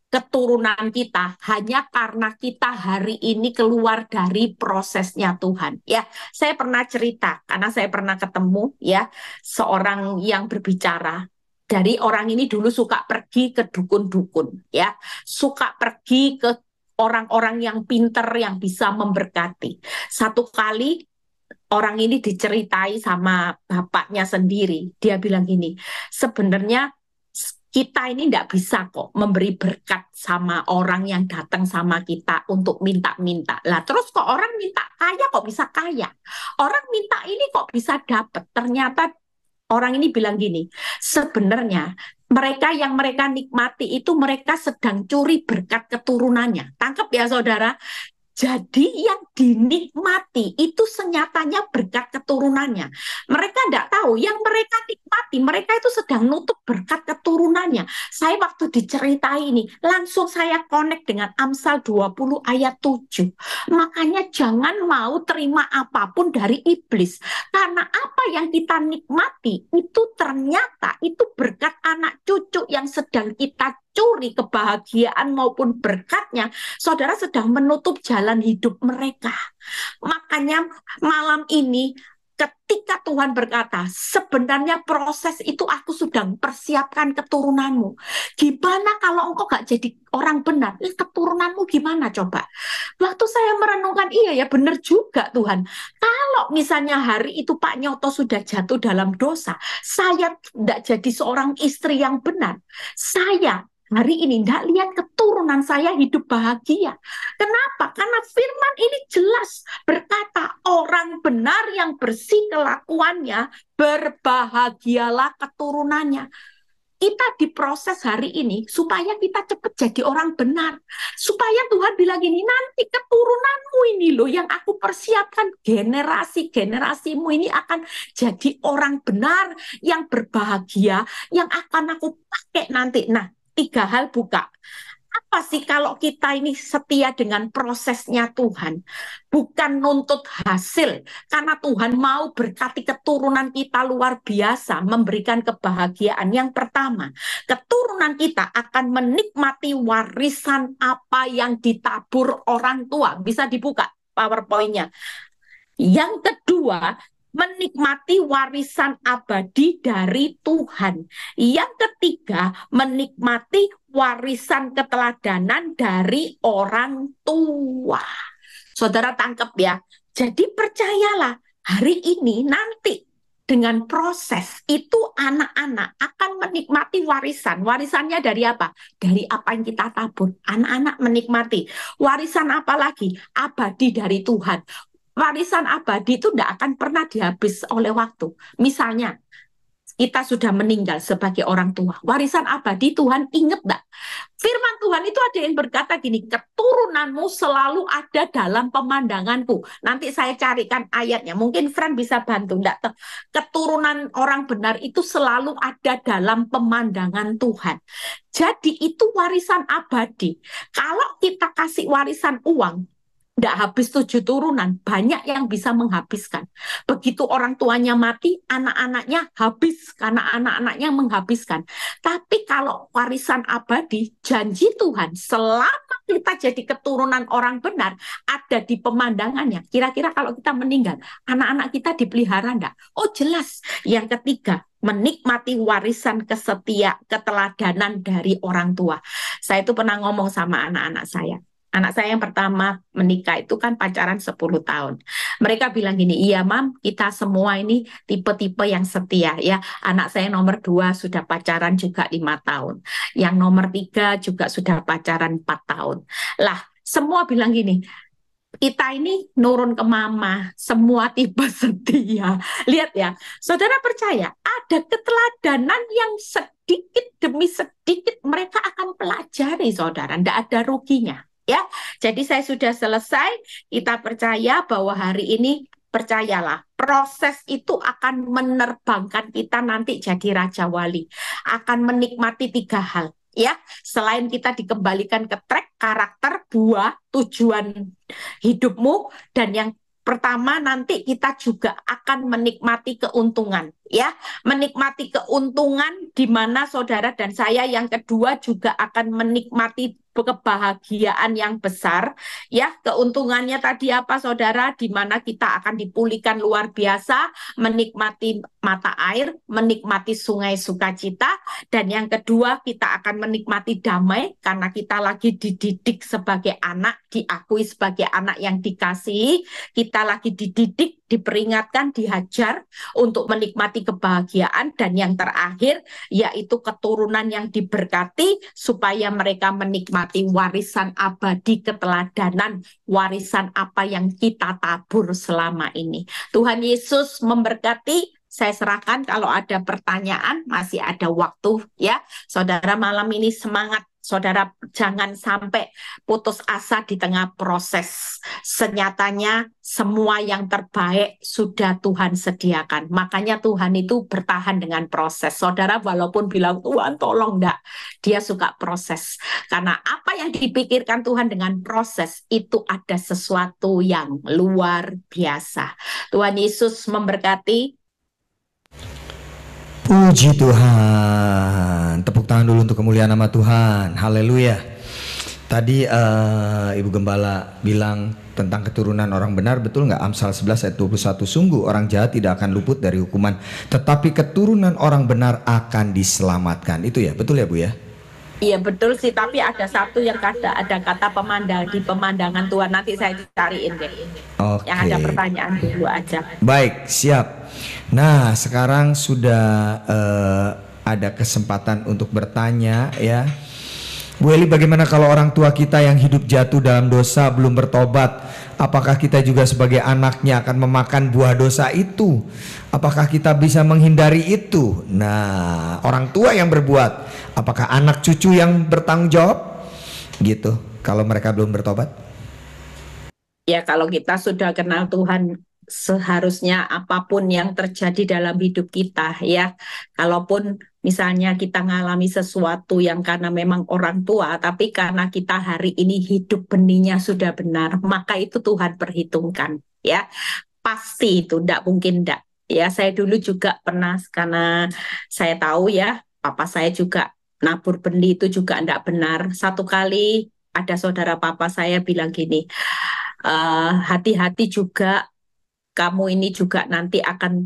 keturunan kita hanya karena kita hari ini keluar dari prosesnya Tuhan ya saya pernah cerita karena saya pernah ketemu ya seorang yang berbicara dari orang ini dulu suka pergi ke dukun-dukun ya suka pergi ke orang-orang yang pinter yang bisa memberkati. Satu kali orang ini diceritai sama bapaknya sendiri. Dia bilang gini, sebenarnya kita ini tidak bisa kok memberi berkat sama orang yang datang sama kita untuk minta-minta. Lah terus kok orang minta kaya kok bisa kaya? Orang minta ini kok bisa dapat? Ternyata orang ini bilang gini, sebenarnya mereka yang mereka nikmati itu mereka sedang curi berkat keturunannya. Tangkap ya saudara, jadi yang dinikmati itu senyatanya berkat keturunannya. Mereka tidak tahu yang mereka nikmati, mereka itu sedang nutup berkat keturunannya. Saya waktu diceritai ini, langsung saya connect dengan Amsal 20 ayat 7. Makanya jangan mau terima apapun dari iblis. Karena apa yang kita nikmati itu ternyata itu berkat anak cucu yang sedang kita curi kebahagiaan maupun berkatnya, saudara sedang menutup jalan hidup mereka. Makanya malam ini ketika Tuhan berkata, sebenarnya proses itu aku sudah persiapkan keturunanmu. Gimana kalau engkau gak jadi orang benar? Eh, keturunanmu gimana coba? Waktu saya merenungkan, iya ya benar juga Tuhan. Kalau misalnya hari itu Pak Nyoto sudah jatuh dalam dosa, saya tidak jadi seorang istri yang benar. Saya hari ini tidak lihat keturunan saya hidup bahagia. Kenapa? Karena firman ini jelas berkata orang benar yang bersih kelakuannya berbahagialah keturunannya. Kita diproses hari ini supaya kita cepat jadi orang benar. Supaya Tuhan bilang ini nanti keturunanmu ini loh yang aku persiapkan generasi-generasimu ini akan jadi orang benar yang berbahagia yang akan aku pakai nanti. Nah, tiga hal buka. Apa sih kalau kita ini setia dengan prosesnya Tuhan? Bukan nuntut hasil, karena Tuhan mau berkati keturunan kita luar biasa, memberikan kebahagiaan. Yang pertama, keturunan kita akan menikmati warisan apa yang ditabur orang tua. Bisa dibuka PowerPoint-nya. Yang kedua, menikmati warisan abadi dari Tuhan. Yang ketiga, menikmati warisan keteladanan dari orang tua. Saudara tangkap ya. Jadi percayalah, hari ini nanti dengan proses itu anak-anak akan menikmati warisan. Warisannya dari apa? Dari apa yang kita tabur. Anak-anak menikmati. Warisan apa lagi? Abadi dari Tuhan warisan abadi itu tidak akan pernah dihabis oleh waktu. Misalnya, kita sudah meninggal sebagai orang tua. Warisan abadi Tuhan ingat tak? Firman Tuhan itu ada yang berkata gini, keturunanmu selalu ada dalam pemandanganku. Nanti saya carikan ayatnya, mungkin Fran bisa bantu. Enggak? Keturunan orang benar itu selalu ada dalam pemandangan Tuhan. Jadi itu warisan abadi. Kalau kita kasih warisan uang, tidak habis tujuh turunan, banyak yang bisa menghabiskan. Begitu orang tuanya mati, anak-anaknya habis karena anak-anaknya menghabiskan. Tapi kalau warisan abadi, janji Tuhan selama kita jadi keturunan orang benar, ada di pemandangannya. Kira-kira kalau kita meninggal, anak-anak kita dipelihara enggak? Oh jelas. Yang ketiga, menikmati warisan kesetia, keteladanan dari orang tua. Saya itu pernah ngomong sama anak-anak saya, anak saya yang pertama menikah itu kan pacaran 10 tahun. Mereka bilang gini, iya mam, kita semua ini tipe-tipe yang setia ya. Anak saya nomor dua sudah pacaran juga lima tahun. Yang nomor tiga juga sudah pacaran empat tahun. Lah, semua bilang gini, kita ini nurun ke mama, semua tipe setia. Lihat ya, saudara percaya ada keteladanan yang sedikit demi sedikit mereka akan pelajari saudara, tidak ada ruginya ya. Jadi saya sudah selesai, kita percaya bahwa hari ini percayalah proses itu akan menerbangkan kita nanti jadi raja wali, akan menikmati tiga hal ya selain kita dikembalikan ke track karakter buah tujuan hidupmu dan yang pertama nanti kita juga akan menikmati keuntungan ya menikmati keuntungan di mana saudara dan saya yang kedua juga akan menikmati kebahagiaan yang besar ya keuntungannya tadi apa saudara di mana kita akan dipulihkan luar biasa menikmati mata air menikmati sungai sukacita dan yang kedua kita akan menikmati damai karena kita lagi dididik sebagai anak diakui sebagai anak yang dikasih, kita lagi dididik diperingatkan, dihajar untuk menikmati kebahagiaan dan yang terakhir yaitu keturunan yang diberkati supaya mereka menikmati warisan abadi keteladanan, warisan apa yang kita tabur selama ini. Tuhan Yesus memberkati saya serahkan kalau ada pertanyaan masih ada waktu ya. Saudara malam ini semangat Saudara jangan sampai putus asa di tengah proses. Senyatanya semua yang terbaik sudah Tuhan sediakan. Makanya Tuhan itu bertahan dengan proses. Saudara walaupun bilang Tuhan tolong enggak, dia suka proses. Karena apa yang dipikirkan Tuhan dengan proses itu ada sesuatu yang luar biasa. Tuhan Yesus memberkati Puji Tuhan. Tepuk tangan dulu untuk kemuliaan nama Tuhan. Haleluya. Tadi uh, Ibu Gembala bilang tentang keturunan orang benar betul nggak Amsal 11 ayat 21 sungguh orang jahat tidak akan luput dari hukuman tetapi keturunan orang benar akan diselamatkan itu ya betul ya Bu ya Iya betul sih, tapi ada satu yang kata, ada kata pemandang di pemandangan Tuhan nanti saya cariin deh. Okay. Yang ada pertanyaan dulu aja. Baik, siap. Nah, sekarang sudah uh, ada kesempatan untuk bertanya ya. Bu Eli, bagaimana kalau orang tua kita yang hidup jatuh dalam dosa belum bertobat? Apakah kita juga sebagai anaknya akan memakan buah dosa itu? Apakah kita bisa menghindari itu? Nah, orang tua yang berbuat, apakah anak cucu yang bertanggung jawab? Gitu, kalau mereka belum bertobat. Ya, kalau kita sudah kenal Tuhan seharusnya apapun yang terjadi dalam hidup kita ya kalaupun misalnya kita mengalami sesuatu yang karena memang orang tua tapi karena kita hari ini hidup benihnya sudah benar maka itu Tuhan perhitungkan ya pasti itu tidak mungkin tidak ya saya dulu juga pernah karena saya tahu ya papa saya juga nabur benih itu juga tidak benar satu kali ada saudara papa saya bilang gini eh, hati-hati uh, hati -hati juga kamu ini juga nanti akan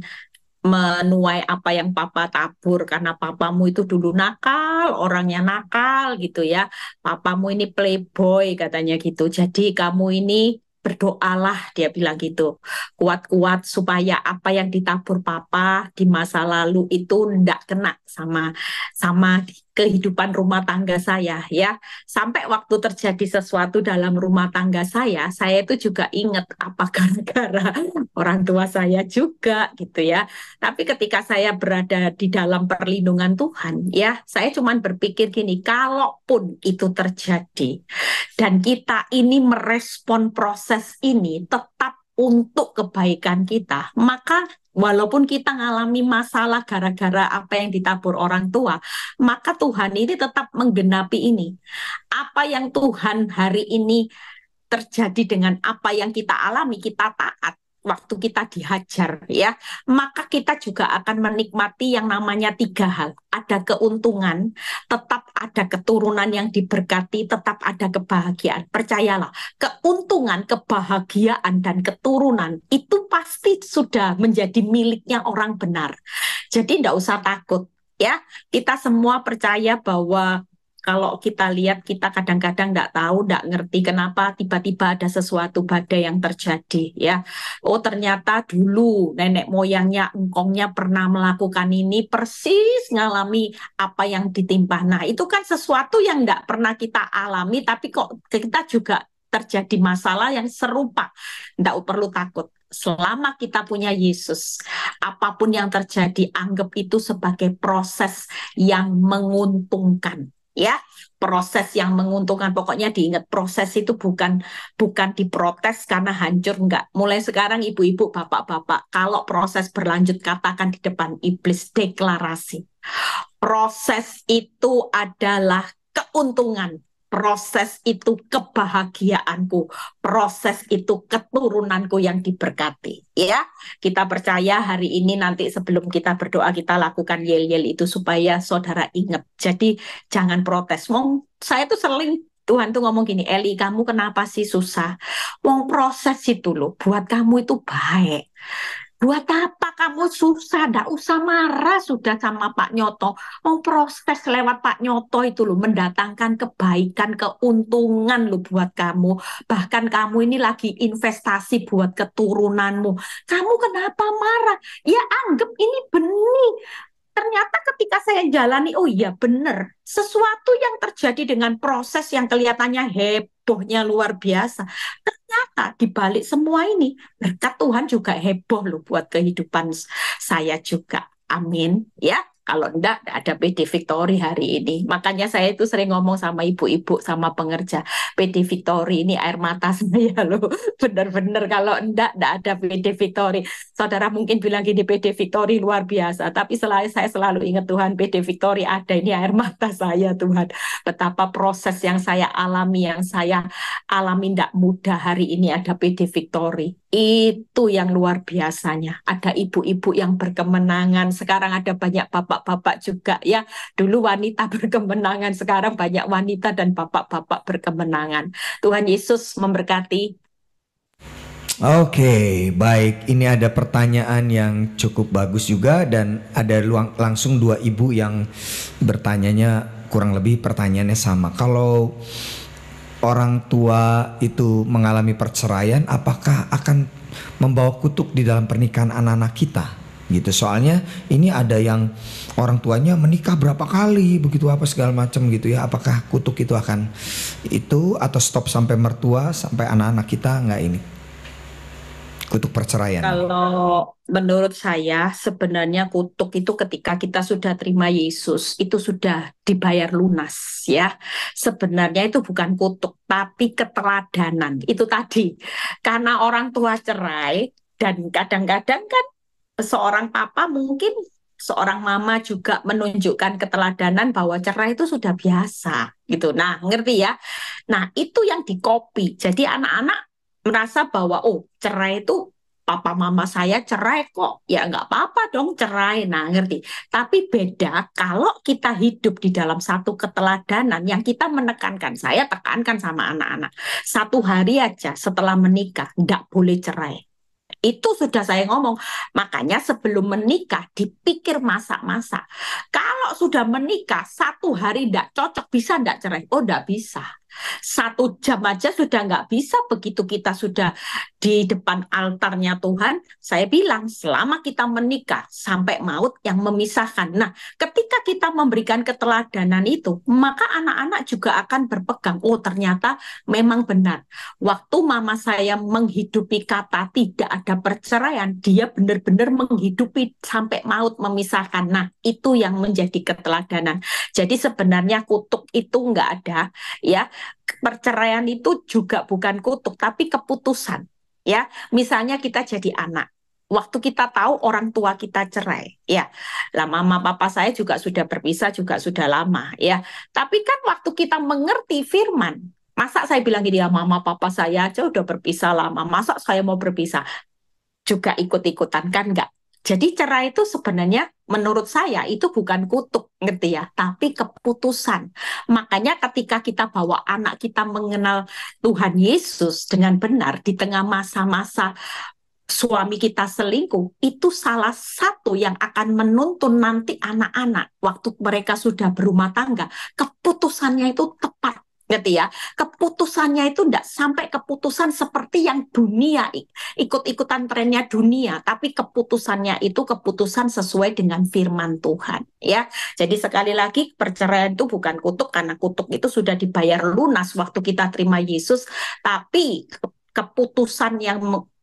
menuai apa yang papa tabur karena papamu itu dulu nakal, orangnya nakal gitu ya. Papamu ini playboy katanya gitu. Jadi kamu ini berdoalah dia bilang gitu kuat-kuat supaya apa yang ditabur papa di masa lalu itu ndak kena sama sama kehidupan rumah tangga saya ya. Sampai waktu terjadi sesuatu dalam rumah tangga saya, saya itu juga ingat apa gara-gara orang tua saya juga gitu ya. Tapi ketika saya berada di dalam perlindungan Tuhan ya, saya cuman berpikir gini, kalaupun itu terjadi dan kita ini merespon proses ini tetap untuk kebaikan kita, maka walaupun kita mengalami masalah gara-gara apa yang ditabur orang tua, maka Tuhan ini tetap menggenapi ini. Apa yang Tuhan hari ini terjadi dengan apa yang kita alami, kita taat waktu kita dihajar ya, maka kita juga akan menikmati yang namanya tiga hal. Ada keuntungan, tetap ada keturunan yang diberkati, tetap ada kebahagiaan. Percayalah, keuntungan, kebahagiaan dan keturunan itu pasti sudah menjadi miliknya orang benar. Jadi tidak usah takut ya. Kita semua percaya bahwa kalau kita lihat kita kadang-kadang nggak tahu, nggak ngerti kenapa tiba-tiba ada sesuatu badai yang terjadi ya. Oh ternyata dulu nenek moyangnya engkongnya pernah melakukan ini persis ngalami apa yang ditimpa. Nah itu kan sesuatu yang nggak pernah kita alami tapi kok kita juga terjadi masalah yang serupa. Nggak perlu takut selama kita punya Yesus, apapun yang terjadi, anggap itu sebagai proses yang menguntungkan ya proses yang menguntungkan pokoknya diingat proses itu bukan bukan diprotes karena hancur enggak mulai sekarang ibu-ibu bapak-bapak kalau proses berlanjut katakan di depan iblis deklarasi proses itu adalah keuntungan proses itu kebahagiaanku, proses itu keturunanku yang diberkati. Ya, kita percaya hari ini nanti sebelum kita berdoa kita lakukan yel-yel itu supaya saudara ingat. Jadi jangan protes. Wong saya tuh sering Tuhan tuh ngomong gini, Eli, kamu kenapa sih susah? Wong proses itu loh, buat kamu itu baik. Buat apa kamu susah? Tidak usah marah sudah sama Pak Nyoto. Mau proses lewat Pak Nyoto itu loh, mendatangkan kebaikan, keuntungan loh buat kamu. Bahkan kamu ini lagi investasi buat keturunanmu. Kamu kenapa marah? Ya anggap ini benih. Ternyata ketika saya jalani, oh iya benar. Sesuatu yang terjadi dengan proses yang kelihatannya hebohnya luar biasa ternyata di balik semua ini berkat Tuhan juga heboh loh buat kehidupan saya juga. Amin ya. Kalau enggak, ada PD Victory hari ini. Makanya saya itu sering ngomong sama ibu-ibu, sama pengerja. PD Victory ini air mata saya loh. benar-benar kalau enggak, enggak ada PD Victory. Saudara mungkin bilang gini, PD Victory luar biasa. Tapi selain saya selalu ingat Tuhan, PD Victory ada ini air mata saya Tuhan. Betapa proses yang saya alami, yang saya alami enggak mudah hari ini ada PD Victory. Itu yang luar biasanya. Ada ibu-ibu yang berkemenangan. Sekarang ada banyak bapak bapak-bapak juga ya. Dulu wanita berkemenangan, sekarang banyak wanita dan bapak-bapak berkemenangan. Tuhan Yesus memberkati. Oke, okay, baik. Ini ada pertanyaan yang cukup bagus juga dan ada luang, langsung dua ibu yang bertanyanya kurang lebih pertanyaannya sama. Kalau orang tua itu mengalami perceraian, apakah akan membawa kutuk di dalam pernikahan anak-anak kita? Gitu. Soalnya ini ada yang orang tuanya menikah berapa kali begitu apa segala macam gitu ya apakah kutuk itu akan itu atau stop sampai mertua sampai anak-anak kita nggak ini kutuk perceraian kalau menurut saya sebenarnya kutuk itu ketika kita sudah terima Yesus itu sudah dibayar lunas ya sebenarnya itu bukan kutuk tapi keteladanan itu tadi karena orang tua cerai dan kadang-kadang kan seorang papa mungkin seorang mama juga menunjukkan keteladanan bahwa cerai itu sudah biasa gitu. Nah, ngerti ya? Nah, itu yang dikopi. Jadi anak-anak merasa bahwa oh, cerai itu papa mama saya cerai kok. Ya nggak apa-apa dong cerai. Nah, ngerti. Tapi beda kalau kita hidup di dalam satu keteladanan yang kita menekankan. Saya tekankan sama anak-anak. Satu hari aja setelah menikah nggak boleh cerai itu sudah saya ngomong. Makanya sebelum menikah dipikir masa-masa. Kalau sudah menikah satu hari tidak cocok bisa tidak cerai? Oh tidak bisa. Satu jam aja sudah nggak bisa begitu kita sudah di depan altarnya Tuhan. Saya bilang selama kita menikah sampai maut yang memisahkan. Nah, ketika kita memberikan keteladanan itu, maka anak-anak juga akan berpegang. Oh, ternyata memang benar. Waktu mama saya menghidupi kata tidak ada perceraian, dia benar-benar menghidupi sampai maut memisahkan. Nah, itu yang menjadi keteladanan. Jadi sebenarnya kutuk itu nggak ada, ya perceraian itu juga bukan kutuk tapi keputusan ya misalnya kita jadi anak waktu kita tahu orang tua kita cerai ya lah mama papa saya juga sudah berpisah juga sudah lama ya tapi kan waktu kita mengerti firman masa saya bilang gini ya mama papa saya aja udah berpisah lama masa saya mau berpisah juga ikut-ikutan kan enggak jadi cerai itu sebenarnya menurut saya itu bukan kutuk, ngerti ya, tapi keputusan. Makanya ketika kita bawa anak kita mengenal Tuhan Yesus dengan benar di tengah masa-masa suami kita selingkuh, itu salah satu yang akan menuntun nanti anak-anak waktu mereka sudah berumah tangga, keputusannya itu tepat ngerti ya keputusannya itu tidak sampai keputusan seperti yang dunia ikut-ikutan trennya dunia tapi keputusannya itu keputusan sesuai dengan firman Tuhan ya jadi sekali lagi perceraian itu bukan kutuk karena kutuk itu sudah dibayar lunas waktu kita terima Yesus tapi keputusan yang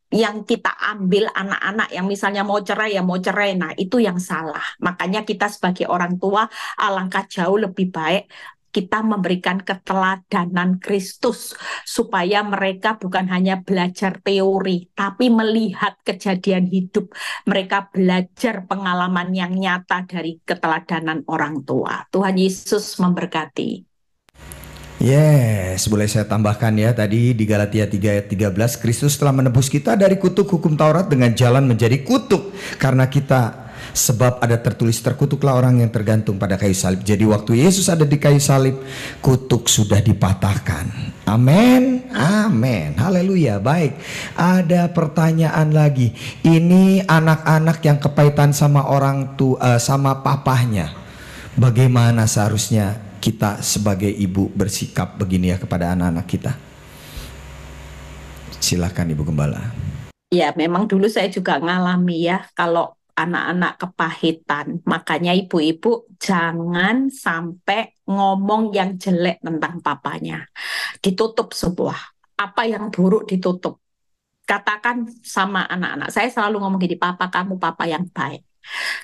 yang kita ambil anak-anak yang misalnya mau cerai ya mau cerai nah itu yang salah makanya kita sebagai orang tua alangkah jauh lebih baik kita memberikan keteladanan Kristus supaya mereka bukan hanya belajar teori tapi melihat kejadian hidup mereka belajar pengalaman yang nyata dari keteladanan orang tua Tuhan Yesus memberkati Yes, boleh saya tambahkan ya tadi di Galatia 3 ayat 13 Kristus telah menebus kita dari kutuk hukum Taurat dengan jalan menjadi kutuk karena kita Sebab ada tertulis terkutuklah orang yang tergantung pada kayu salib. Jadi waktu Yesus ada di kayu salib, kutuk sudah dipatahkan. Amin. Amin. Haleluya. Baik. Ada pertanyaan lagi. Ini anak-anak yang kepaitan sama orang tu eh, sama papahnya. Bagaimana seharusnya kita sebagai ibu bersikap begini ya kepada anak-anak kita? Silahkan Ibu Gembala. Ya, memang dulu saya juga ngalami ya kalau anak-anak kepahitan. Makanya ibu-ibu jangan sampai ngomong yang jelek tentang papanya. Ditutup sebuah. Apa yang buruk ditutup. Katakan sama anak-anak. Saya selalu ngomong gini, papa kamu papa yang baik.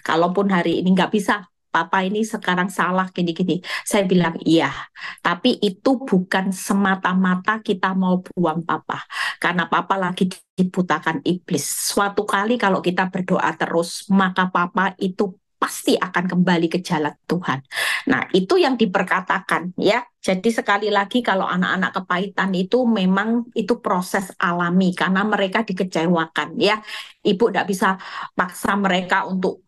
Kalaupun hari ini nggak bisa, papa ini sekarang salah gini-gini. Saya bilang iya, tapi itu bukan semata-mata kita mau buang papa, karena papa lagi dibutakan iblis. Suatu kali kalau kita berdoa terus, maka papa itu pasti akan kembali ke jalan Tuhan. Nah, itu yang diperkatakan ya. Jadi sekali lagi kalau anak-anak kepahitan itu memang itu proses alami karena mereka dikecewakan ya. Ibu tidak bisa paksa mereka untuk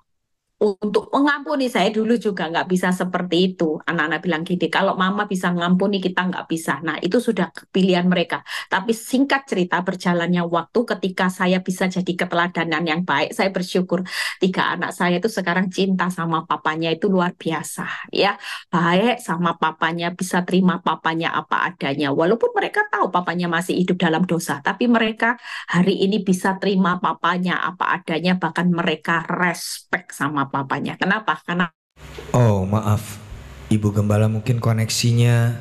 untuk mengampuni saya dulu juga nggak bisa seperti itu anak-anak bilang gini kalau mama bisa ngampuni kita nggak bisa nah itu sudah pilihan mereka tapi singkat cerita berjalannya waktu ketika saya bisa jadi keteladanan yang baik saya bersyukur tiga anak saya itu sekarang cinta sama papanya itu luar biasa ya baik sama papanya bisa terima papanya apa adanya walaupun mereka tahu papanya masih hidup dalam dosa tapi mereka hari ini bisa terima papanya apa adanya bahkan mereka respect sama apa papanya. Kenapa? Karena Oh, maaf. Ibu Gembala mungkin koneksinya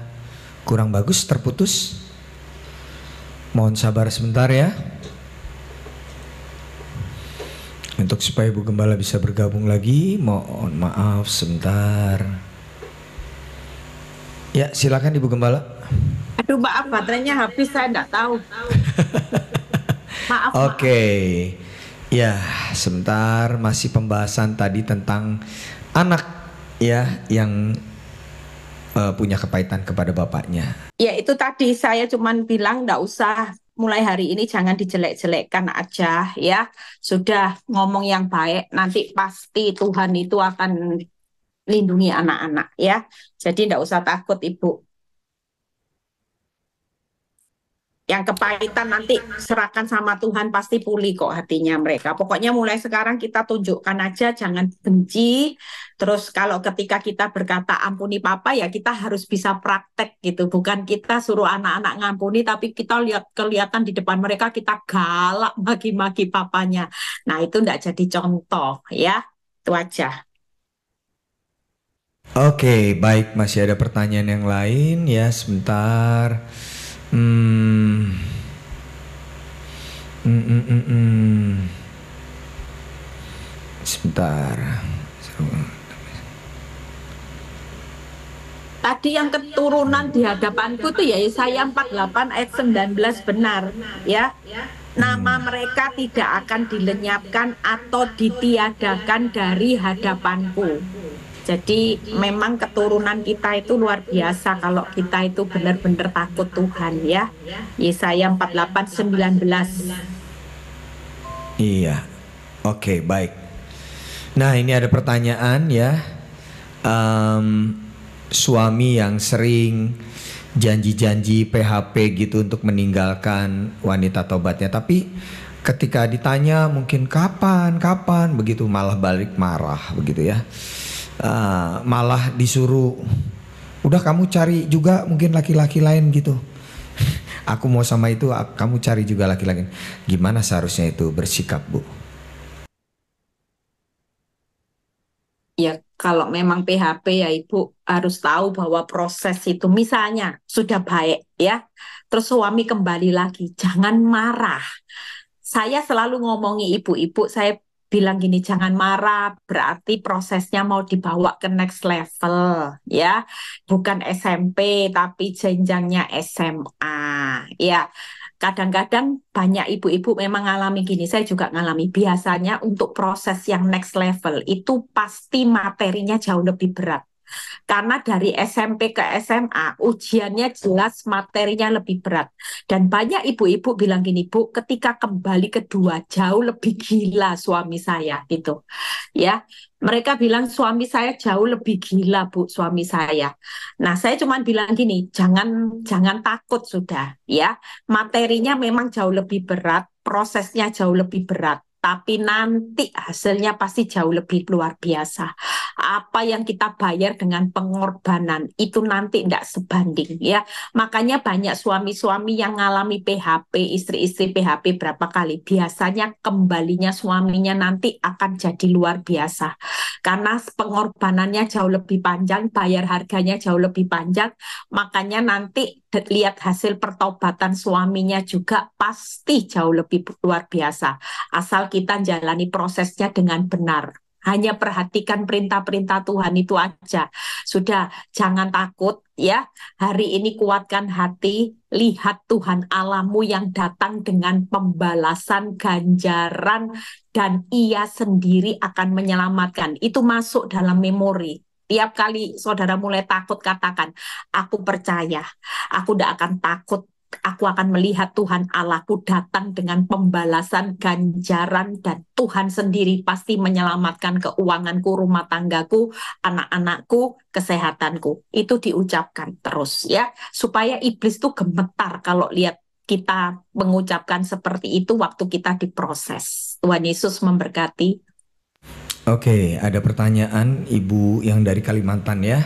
kurang bagus, terputus. Mohon sabar sebentar ya. Untuk supaya Ibu Gembala bisa bergabung lagi, mohon maaf sebentar. Ya, silakan Ibu Gembala. Aduh, maaf baterainya habis, saya tidak tahu. maaf. Oke. Okay. Ya, sebentar masih pembahasan tadi tentang anak ya yang uh, punya kepahitan kepada bapaknya. Ya, itu tadi saya cuman bilang nggak usah mulai hari ini jangan dijelek-jelekkan aja ya. Sudah ngomong yang baik, nanti pasti Tuhan itu akan lindungi anak-anak ya. Jadi nggak usah takut Ibu. yang kepahitan nanti serahkan sama Tuhan pasti pulih kok hatinya mereka. Pokoknya mulai sekarang kita tunjukkan aja jangan benci. Terus kalau ketika kita berkata ampuni papa ya kita harus bisa praktek gitu. Bukan kita suruh anak-anak ngampuni tapi kita lihat kelihatan di depan mereka kita galak maki-maki papanya. Nah, itu enggak jadi contoh ya. Itu aja. Oke, baik masih ada pertanyaan yang lain ya sebentar. Hmm. Hmm, hmm, hmm, hmm. Sebentar. Tadi yang keturunan di hadapanku tuh ya saya 48 ayat 19 benar ya. Nama hmm. mereka tidak akan dilenyapkan atau ditiadakan dari hadapanku. Jadi memang keturunan kita itu luar biasa kalau kita itu benar-benar takut Tuhan ya. Yesaya 48:19. Iya. Oke, okay, baik. Nah, ini ada pertanyaan ya. Um, suami yang sering janji-janji PHP gitu untuk meninggalkan wanita tobatnya, tapi ketika ditanya mungkin kapan, kapan begitu malah balik marah begitu ya uh, malah disuruh udah kamu cari juga mungkin laki-laki lain gitu aku mau sama itu kamu cari juga laki-laki gimana seharusnya itu bersikap bu ya kalau memang PHP ya ibu harus tahu bahwa proses itu misalnya sudah baik ya terus suami kembali lagi jangan marah saya selalu ngomongi ibu-ibu saya bilang gini jangan marah berarti prosesnya mau dibawa ke next level ya bukan SMP tapi jenjangnya SMA ya kadang-kadang banyak ibu-ibu memang ngalami gini saya juga ngalami biasanya untuk proses yang next level itu pasti materinya jauh lebih berat karena dari SMP ke SMA ujiannya jelas materinya lebih berat. Dan banyak ibu-ibu bilang gini, Bu, ketika kembali kedua jauh lebih gila suami saya gitu. Ya, mereka bilang suami saya jauh lebih gila bu suami saya. Nah saya cuma bilang gini, jangan jangan takut sudah ya. Materinya memang jauh lebih berat, prosesnya jauh lebih berat tapi nanti hasilnya pasti jauh lebih luar biasa. Apa yang kita bayar dengan pengorbanan itu nanti tidak sebanding ya. Makanya banyak suami-suami yang ngalami PHP, istri-istri PHP berapa kali, biasanya kembalinya suaminya nanti akan jadi luar biasa. Karena pengorbanannya jauh lebih panjang, bayar harganya jauh lebih panjang, makanya nanti lihat hasil pertobatan suaminya juga pasti jauh lebih luar biasa. Asal kita jalani prosesnya dengan benar. Hanya perhatikan perintah-perintah Tuhan itu aja. Sudah, jangan takut ya. Hari ini kuatkan hati, lihat Tuhan Alamu yang datang dengan pembalasan ganjaran dan ia sendiri akan menyelamatkan. Itu masuk dalam memori. Tiap kali saudara mulai takut katakan, aku percaya, aku tidak akan takut aku akan melihat Tuhan Allahku datang dengan pembalasan ganjaran dan Tuhan sendiri pasti menyelamatkan keuanganku, rumah tanggaku, anak-anakku, kesehatanku. Itu diucapkan terus ya, supaya iblis tuh gemetar kalau lihat kita mengucapkan seperti itu waktu kita diproses. Tuhan Yesus memberkati. Oke, ada pertanyaan Ibu yang dari Kalimantan ya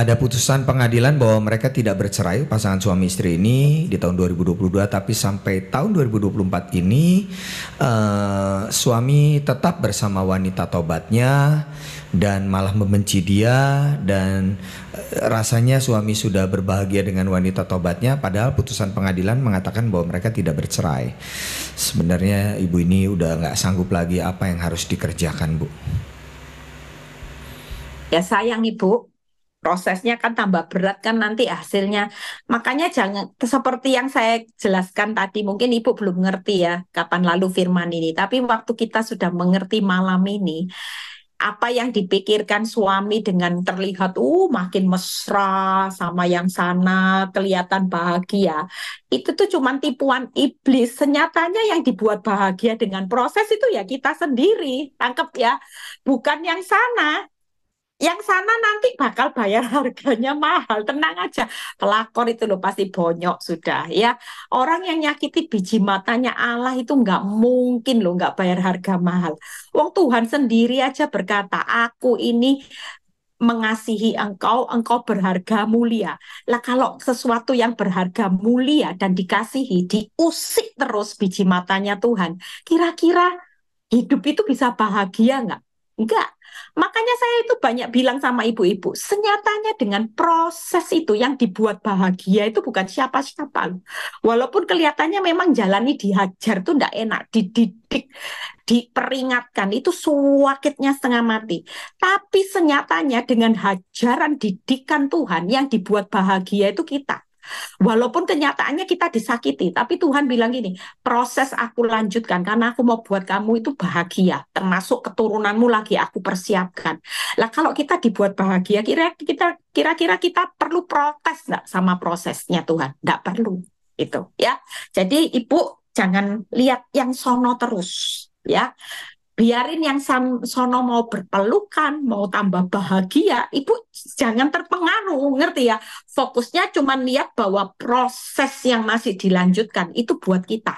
ada putusan pengadilan bahwa mereka tidak bercerai pasangan suami istri ini di tahun 2022 tapi sampai tahun 2024 ini uh, suami tetap bersama wanita tobatnya dan malah membenci dia dan eh, rasanya suami sudah berbahagia dengan wanita tobatnya padahal putusan pengadilan mengatakan bahwa mereka tidak bercerai. Sebenarnya ibu ini udah nggak sanggup lagi apa yang harus dikerjakan, Bu. Ya sayang Ibu, prosesnya kan tambah berat kan nanti hasilnya. Makanya jangan seperti yang saya jelaskan tadi mungkin Ibu belum ngerti ya kapan lalu firman ini, tapi waktu kita sudah mengerti malam ini apa yang dipikirkan suami dengan terlihat uh makin mesra sama yang sana kelihatan bahagia itu tuh cuman tipuan iblis senyatanya yang dibuat bahagia dengan proses itu ya kita sendiri tangkap ya bukan yang sana yang sana nanti bakal bayar harganya mahal. Tenang aja, pelakor itu lo pasti bonyok sudah ya. Orang yang nyakiti biji matanya Allah itu nggak mungkin lo nggak bayar harga mahal. Wong Tuhan sendiri aja berkata, aku ini mengasihi engkau, engkau berharga mulia. Lah kalau sesuatu yang berharga mulia dan dikasihi, diusik terus biji matanya Tuhan. Kira-kira hidup itu bisa bahagia nggak? Enggak. Makanya saya itu banyak bilang sama ibu-ibu, senyatanya dengan proses itu yang dibuat bahagia itu bukan siapa-siapa. Walaupun kelihatannya memang jalani dihajar itu tidak enak, dididik, diperingatkan itu suwakitnya setengah mati. Tapi senyatanya dengan hajaran didikan Tuhan yang dibuat bahagia itu kita. Walaupun kenyataannya kita disakiti, tapi Tuhan bilang gini, proses aku lanjutkan karena aku mau buat kamu itu bahagia, termasuk keturunanmu lagi aku persiapkan. Lah kalau kita dibuat bahagia, kira kita kira-kira kita perlu protes nggak sama prosesnya Tuhan? Nggak perlu itu ya. Jadi Ibu jangan lihat yang sono terus ya biarin yang sono mau berpelukan, mau tambah bahagia, ibu jangan terpengaruh, ngerti ya? Fokusnya cuma lihat bahwa proses yang masih dilanjutkan itu buat kita,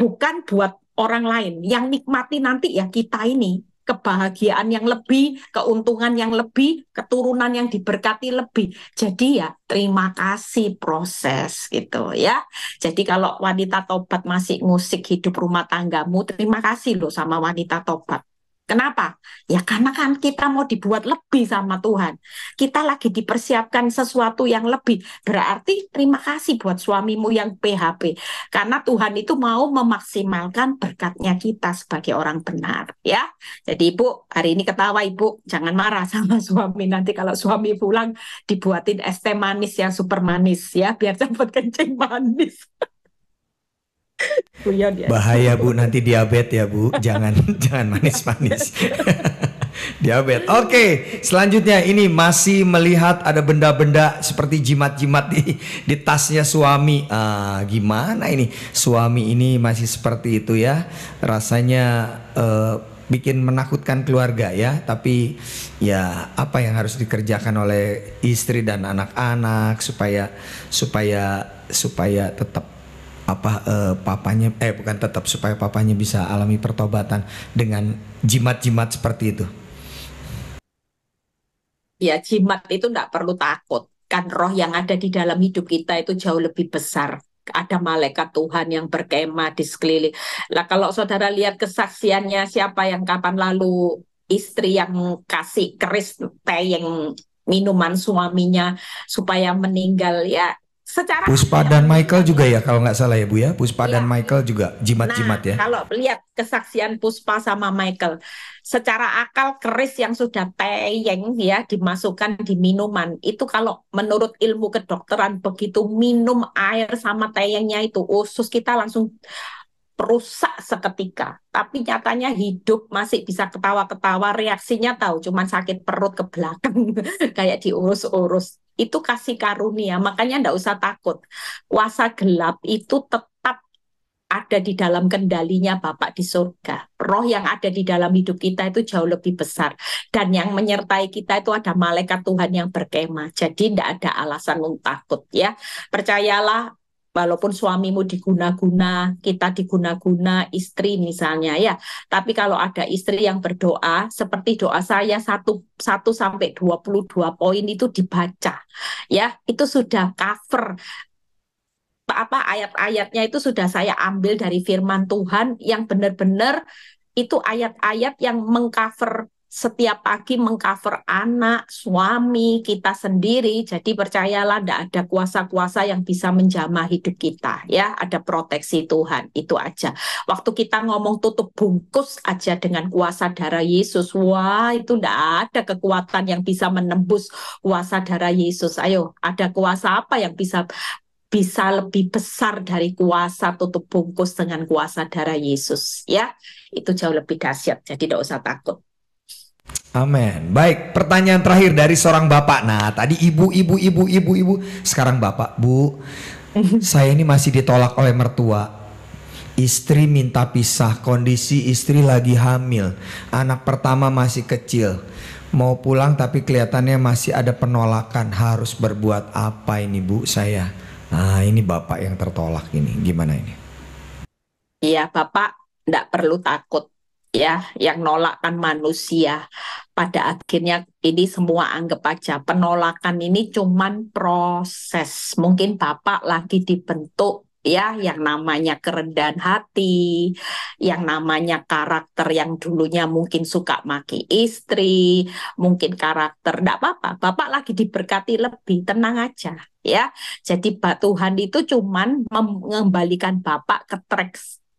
bukan buat orang lain. Yang nikmati nanti ya kita ini, kebahagiaan yang lebih, keuntungan yang lebih, keturunan yang diberkati lebih. Jadi ya terima kasih proses gitu ya. Jadi kalau wanita tobat masih musik hidup rumah tanggamu, terima kasih loh sama wanita tobat. Kenapa? Ya karena kan kita mau dibuat lebih sama Tuhan. Kita lagi dipersiapkan sesuatu yang lebih. Berarti terima kasih buat suamimu yang PHP. Karena Tuhan itu mau memaksimalkan berkatnya kita sebagai orang benar. ya. Jadi Ibu, hari ini ketawa Ibu. Jangan marah sama suami. Nanti kalau suami pulang dibuatin es teh manis yang super manis ya. Biar cepat kencing manis. Guyon ya. Bahaya Bu nanti diabetes ya Bu. Jangan jangan manis-manis. diabetes. Oke, okay, selanjutnya ini masih melihat ada benda-benda seperti jimat-jimat di di tasnya suami. Uh, gimana ini? Suami ini masih seperti itu ya. Rasanya uh, bikin menakutkan keluarga ya, tapi ya apa yang harus dikerjakan oleh istri dan anak-anak supaya supaya supaya tetap apa uh, papanya eh bukan tetap supaya papanya bisa alami pertobatan dengan jimat-jimat seperti itu? Ya jimat itu tidak perlu takut kan roh yang ada di dalam hidup kita itu jauh lebih besar ada malaikat Tuhan yang berkemah di sekeliling. Lah kalau saudara lihat kesaksiannya siapa yang kapan lalu istri yang kasih keris teh yang minuman suaminya supaya meninggal ya secara Puspa dan Michael juga ya gitu. kalau nggak salah ya Bu ya Puspa ya. dan Michael juga jimat-jimat nah, ya kalau lihat kesaksian Puspa sama Michael secara akal keris yang sudah teyeng ya dimasukkan di minuman itu kalau menurut ilmu kedokteran begitu minum air sama teyengnya itu usus kita langsung rusak seketika, tapi nyatanya hidup masih bisa ketawa-ketawa, reaksinya tahu cuman sakit perut ke belakang kayak diurus-urus. Itu kasih karunia, makanya ndak usah takut. Kuasa gelap itu tetap ada di dalam kendalinya Bapak di surga. Roh yang ada di dalam hidup kita itu jauh lebih besar dan yang menyertai kita itu ada malaikat Tuhan yang berkemah. Jadi tidak ada alasan untuk takut ya. Percayalah walaupun suamimu diguna-guna, kita diguna-guna, istri misalnya ya. Tapi kalau ada istri yang berdoa, seperti doa saya 1, satu sampai 22 poin itu dibaca. Ya, itu sudah cover apa ayat-ayatnya itu sudah saya ambil dari firman Tuhan yang benar-benar itu ayat-ayat yang mengcover setiap pagi mengcover anak, suami, kita sendiri. Jadi percayalah tidak ada kuasa-kuasa yang bisa menjamah hidup kita ya, ada proteksi Tuhan. Itu aja. Waktu kita ngomong tutup bungkus aja dengan kuasa darah Yesus. Wah, itu tidak ada kekuatan yang bisa menembus kuasa darah Yesus. Ayo, ada kuasa apa yang bisa bisa lebih besar dari kuasa tutup bungkus dengan kuasa darah Yesus ya. Itu jauh lebih dahsyat. Jadi tidak usah takut. Amin. Baik, pertanyaan terakhir dari seorang bapak. Nah, tadi ibu, ibu, ibu, ibu, ibu. Sekarang bapak, bu. Saya ini masih ditolak oleh mertua. Istri minta pisah, kondisi istri lagi hamil. Anak pertama masih kecil. Mau pulang tapi kelihatannya masih ada penolakan. Harus berbuat apa ini bu saya? Nah, ini bapak yang tertolak ini. Gimana ini? Iya, bapak tidak perlu takut ya yang nolakkan manusia pada akhirnya ini semua anggap aja penolakan ini cuman proses mungkin bapak lagi dibentuk ya yang namanya kerendahan hati yang namanya karakter yang dulunya mungkin suka maki istri mungkin karakter tidak apa-apa bapak lagi diberkati lebih tenang aja ya jadi Tuhan itu cuman mengembalikan bapak ke track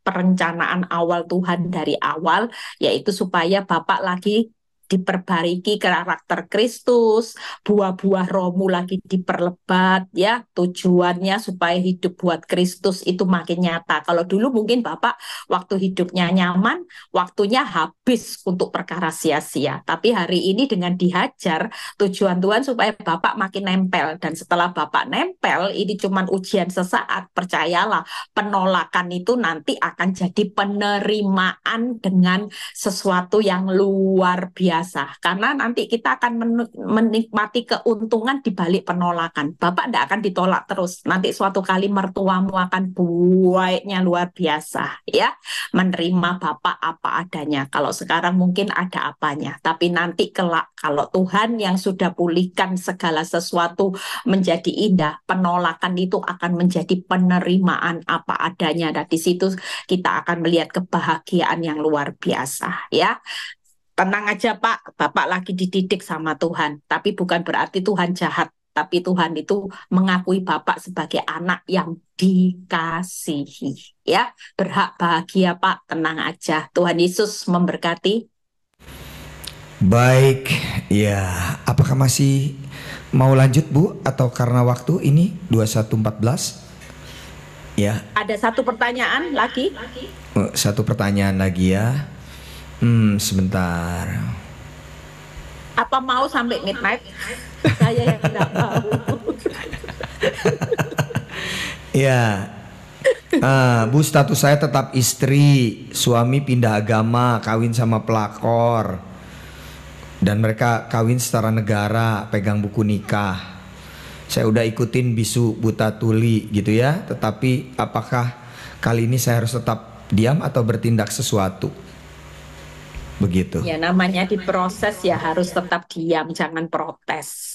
perencanaan awal Tuhan dari awal, yaitu supaya Bapak lagi diperbariki karakter Kristus, buah-buah romu lagi diperlebat ya, tujuannya supaya hidup buat Kristus itu makin nyata. Kalau dulu mungkin Bapak waktu hidupnya nyaman, waktunya habis untuk perkara sia-sia. Tapi hari ini dengan dihajar tujuan Tuhan supaya Bapak makin nempel dan setelah Bapak nempel ini cuman ujian sesaat, percayalah penolakan itu nanti akan jadi penerimaan dengan sesuatu yang luar biasa biasa karena nanti kita akan menikmati keuntungan di balik penolakan. Bapak tidak akan ditolak terus. Nanti suatu kali mertuamu akan buaiknya luar biasa ya, menerima Bapak apa adanya. Kalau sekarang mungkin ada apanya, tapi nanti kelak kalau Tuhan yang sudah pulihkan segala sesuatu menjadi indah, penolakan itu akan menjadi penerimaan apa adanya. Dan di situ kita akan melihat kebahagiaan yang luar biasa ya tenang aja Pak, Bapak lagi dididik sama Tuhan, tapi bukan berarti Tuhan jahat, tapi Tuhan itu mengakui Bapak sebagai anak yang dikasihi, ya. Berhak bahagia Pak, tenang aja. Tuhan Yesus memberkati. Baik, ya. Apakah masih mau lanjut Bu atau karena waktu ini 2114? Ya. Ada satu pertanyaan lagi. Satu pertanyaan lagi ya. Hmm, sebentar. Apa mau sampai midnight? Saya yang tidak mau. ya, Uh, bu status saya tetap istri, suami pindah agama, kawin sama pelakor, dan mereka kawin secara negara, pegang buku nikah. Saya udah ikutin bisu buta tuli gitu ya, tetapi apakah kali ini saya harus tetap diam atau bertindak sesuatu? begitu. Ya namanya diproses ya harus tetap diam, jangan protes.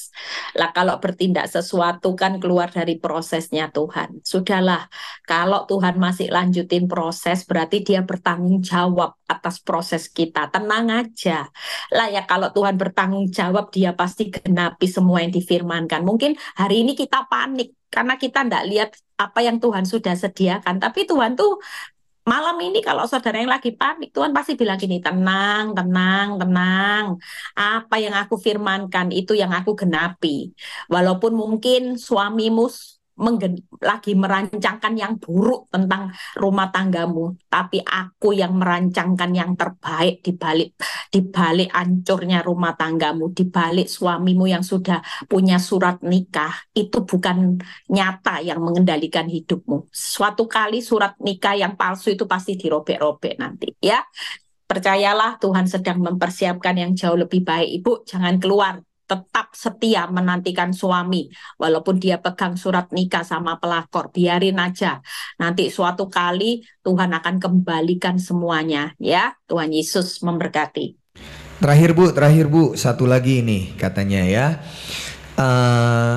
Lah kalau bertindak sesuatu kan keluar dari prosesnya Tuhan. Sudahlah, kalau Tuhan masih lanjutin proses berarti dia bertanggung jawab atas proses kita. Tenang aja. Lah ya kalau Tuhan bertanggung jawab dia pasti genapi semua yang difirmankan. Mungkin hari ini kita panik karena kita tidak lihat apa yang Tuhan sudah sediakan. Tapi Tuhan tuh Malam ini kalau saudara yang lagi panik, Tuhan pasti bilang gini, tenang, tenang, tenang. Apa yang aku firmankan itu yang aku genapi. Walaupun mungkin suamimu lagi merancangkan yang buruk tentang rumah tanggamu, tapi aku yang merancangkan yang terbaik di balik di balik ancurnya rumah tanggamu, di balik suamimu yang sudah punya surat nikah, itu bukan nyata yang mengendalikan hidupmu. Suatu kali surat nikah yang palsu itu pasti dirobek-robek nanti, ya. Percayalah Tuhan sedang mempersiapkan yang jauh lebih baik. Ibu, jangan keluar tetap setia menantikan suami walaupun dia pegang surat nikah sama pelakor biarin aja nanti suatu kali Tuhan akan kembalikan semuanya ya Tuhan Yesus memberkati terakhir Bu terakhir Bu satu lagi ini katanya ya uh,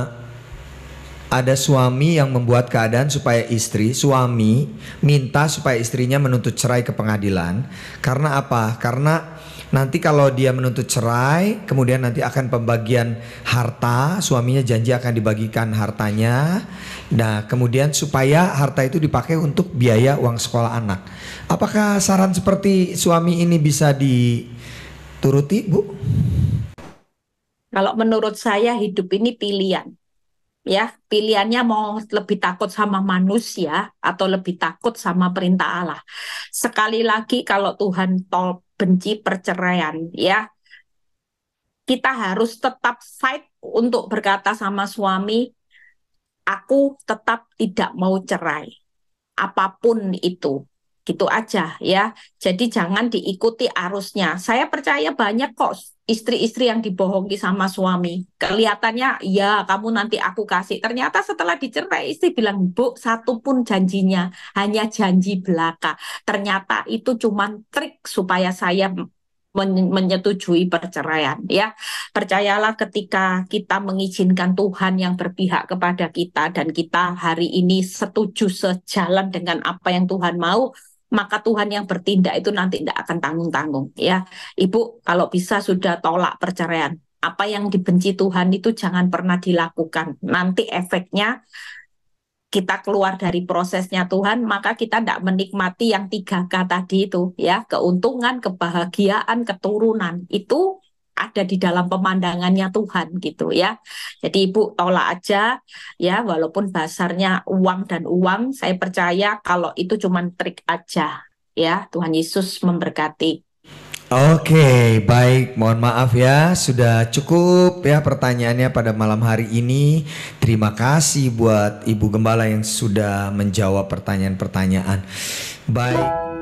ada suami yang membuat keadaan supaya istri suami minta supaya istrinya menuntut cerai ke pengadilan karena apa karena Nanti kalau dia menuntut cerai, kemudian nanti akan pembagian harta, suaminya janji akan dibagikan hartanya. Nah, kemudian supaya harta itu dipakai untuk biaya uang sekolah anak. Apakah saran seperti suami ini bisa dituruti, Bu? Kalau menurut saya hidup ini pilihan. Ya, pilihannya mau lebih takut sama manusia atau lebih takut sama perintah Allah. Sekali lagi kalau Tuhan tol benci perceraian ya kita harus tetap fight untuk berkata sama suami aku tetap tidak mau cerai apapun itu gitu aja ya. Jadi jangan diikuti arusnya. Saya percaya banyak kok istri-istri yang dibohongi sama suami. Kelihatannya ya kamu nanti aku kasih. Ternyata setelah dicerai istri bilang, "Bu, satu pun janjinya, hanya janji belaka." Ternyata itu cuma trik supaya saya menyetujui perceraian ya percayalah ketika kita mengizinkan Tuhan yang berpihak kepada kita dan kita hari ini setuju sejalan dengan apa yang Tuhan mau maka Tuhan yang bertindak itu nanti tidak akan tanggung-tanggung ya. Ibu kalau bisa sudah tolak perceraian. Apa yang dibenci Tuhan itu jangan pernah dilakukan. Nanti efeknya kita keluar dari prosesnya Tuhan, maka kita tidak menikmati yang tiga kata tadi itu, ya keuntungan, kebahagiaan, keturunan itu ada di dalam pemandangannya Tuhan gitu ya. Jadi Ibu tolak aja ya walaupun dasarnya uang dan uang saya percaya kalau itu cuma trik aja ya. Tuhan Yesus memberkati. Oke, baik. Mohon maaf ya, sudah cukup ya pertanyaannya pada malam hari ini. Terima kasih buat Ibu Gembala yang sudah menjawab pertanyaan-pertanyaan. Baik.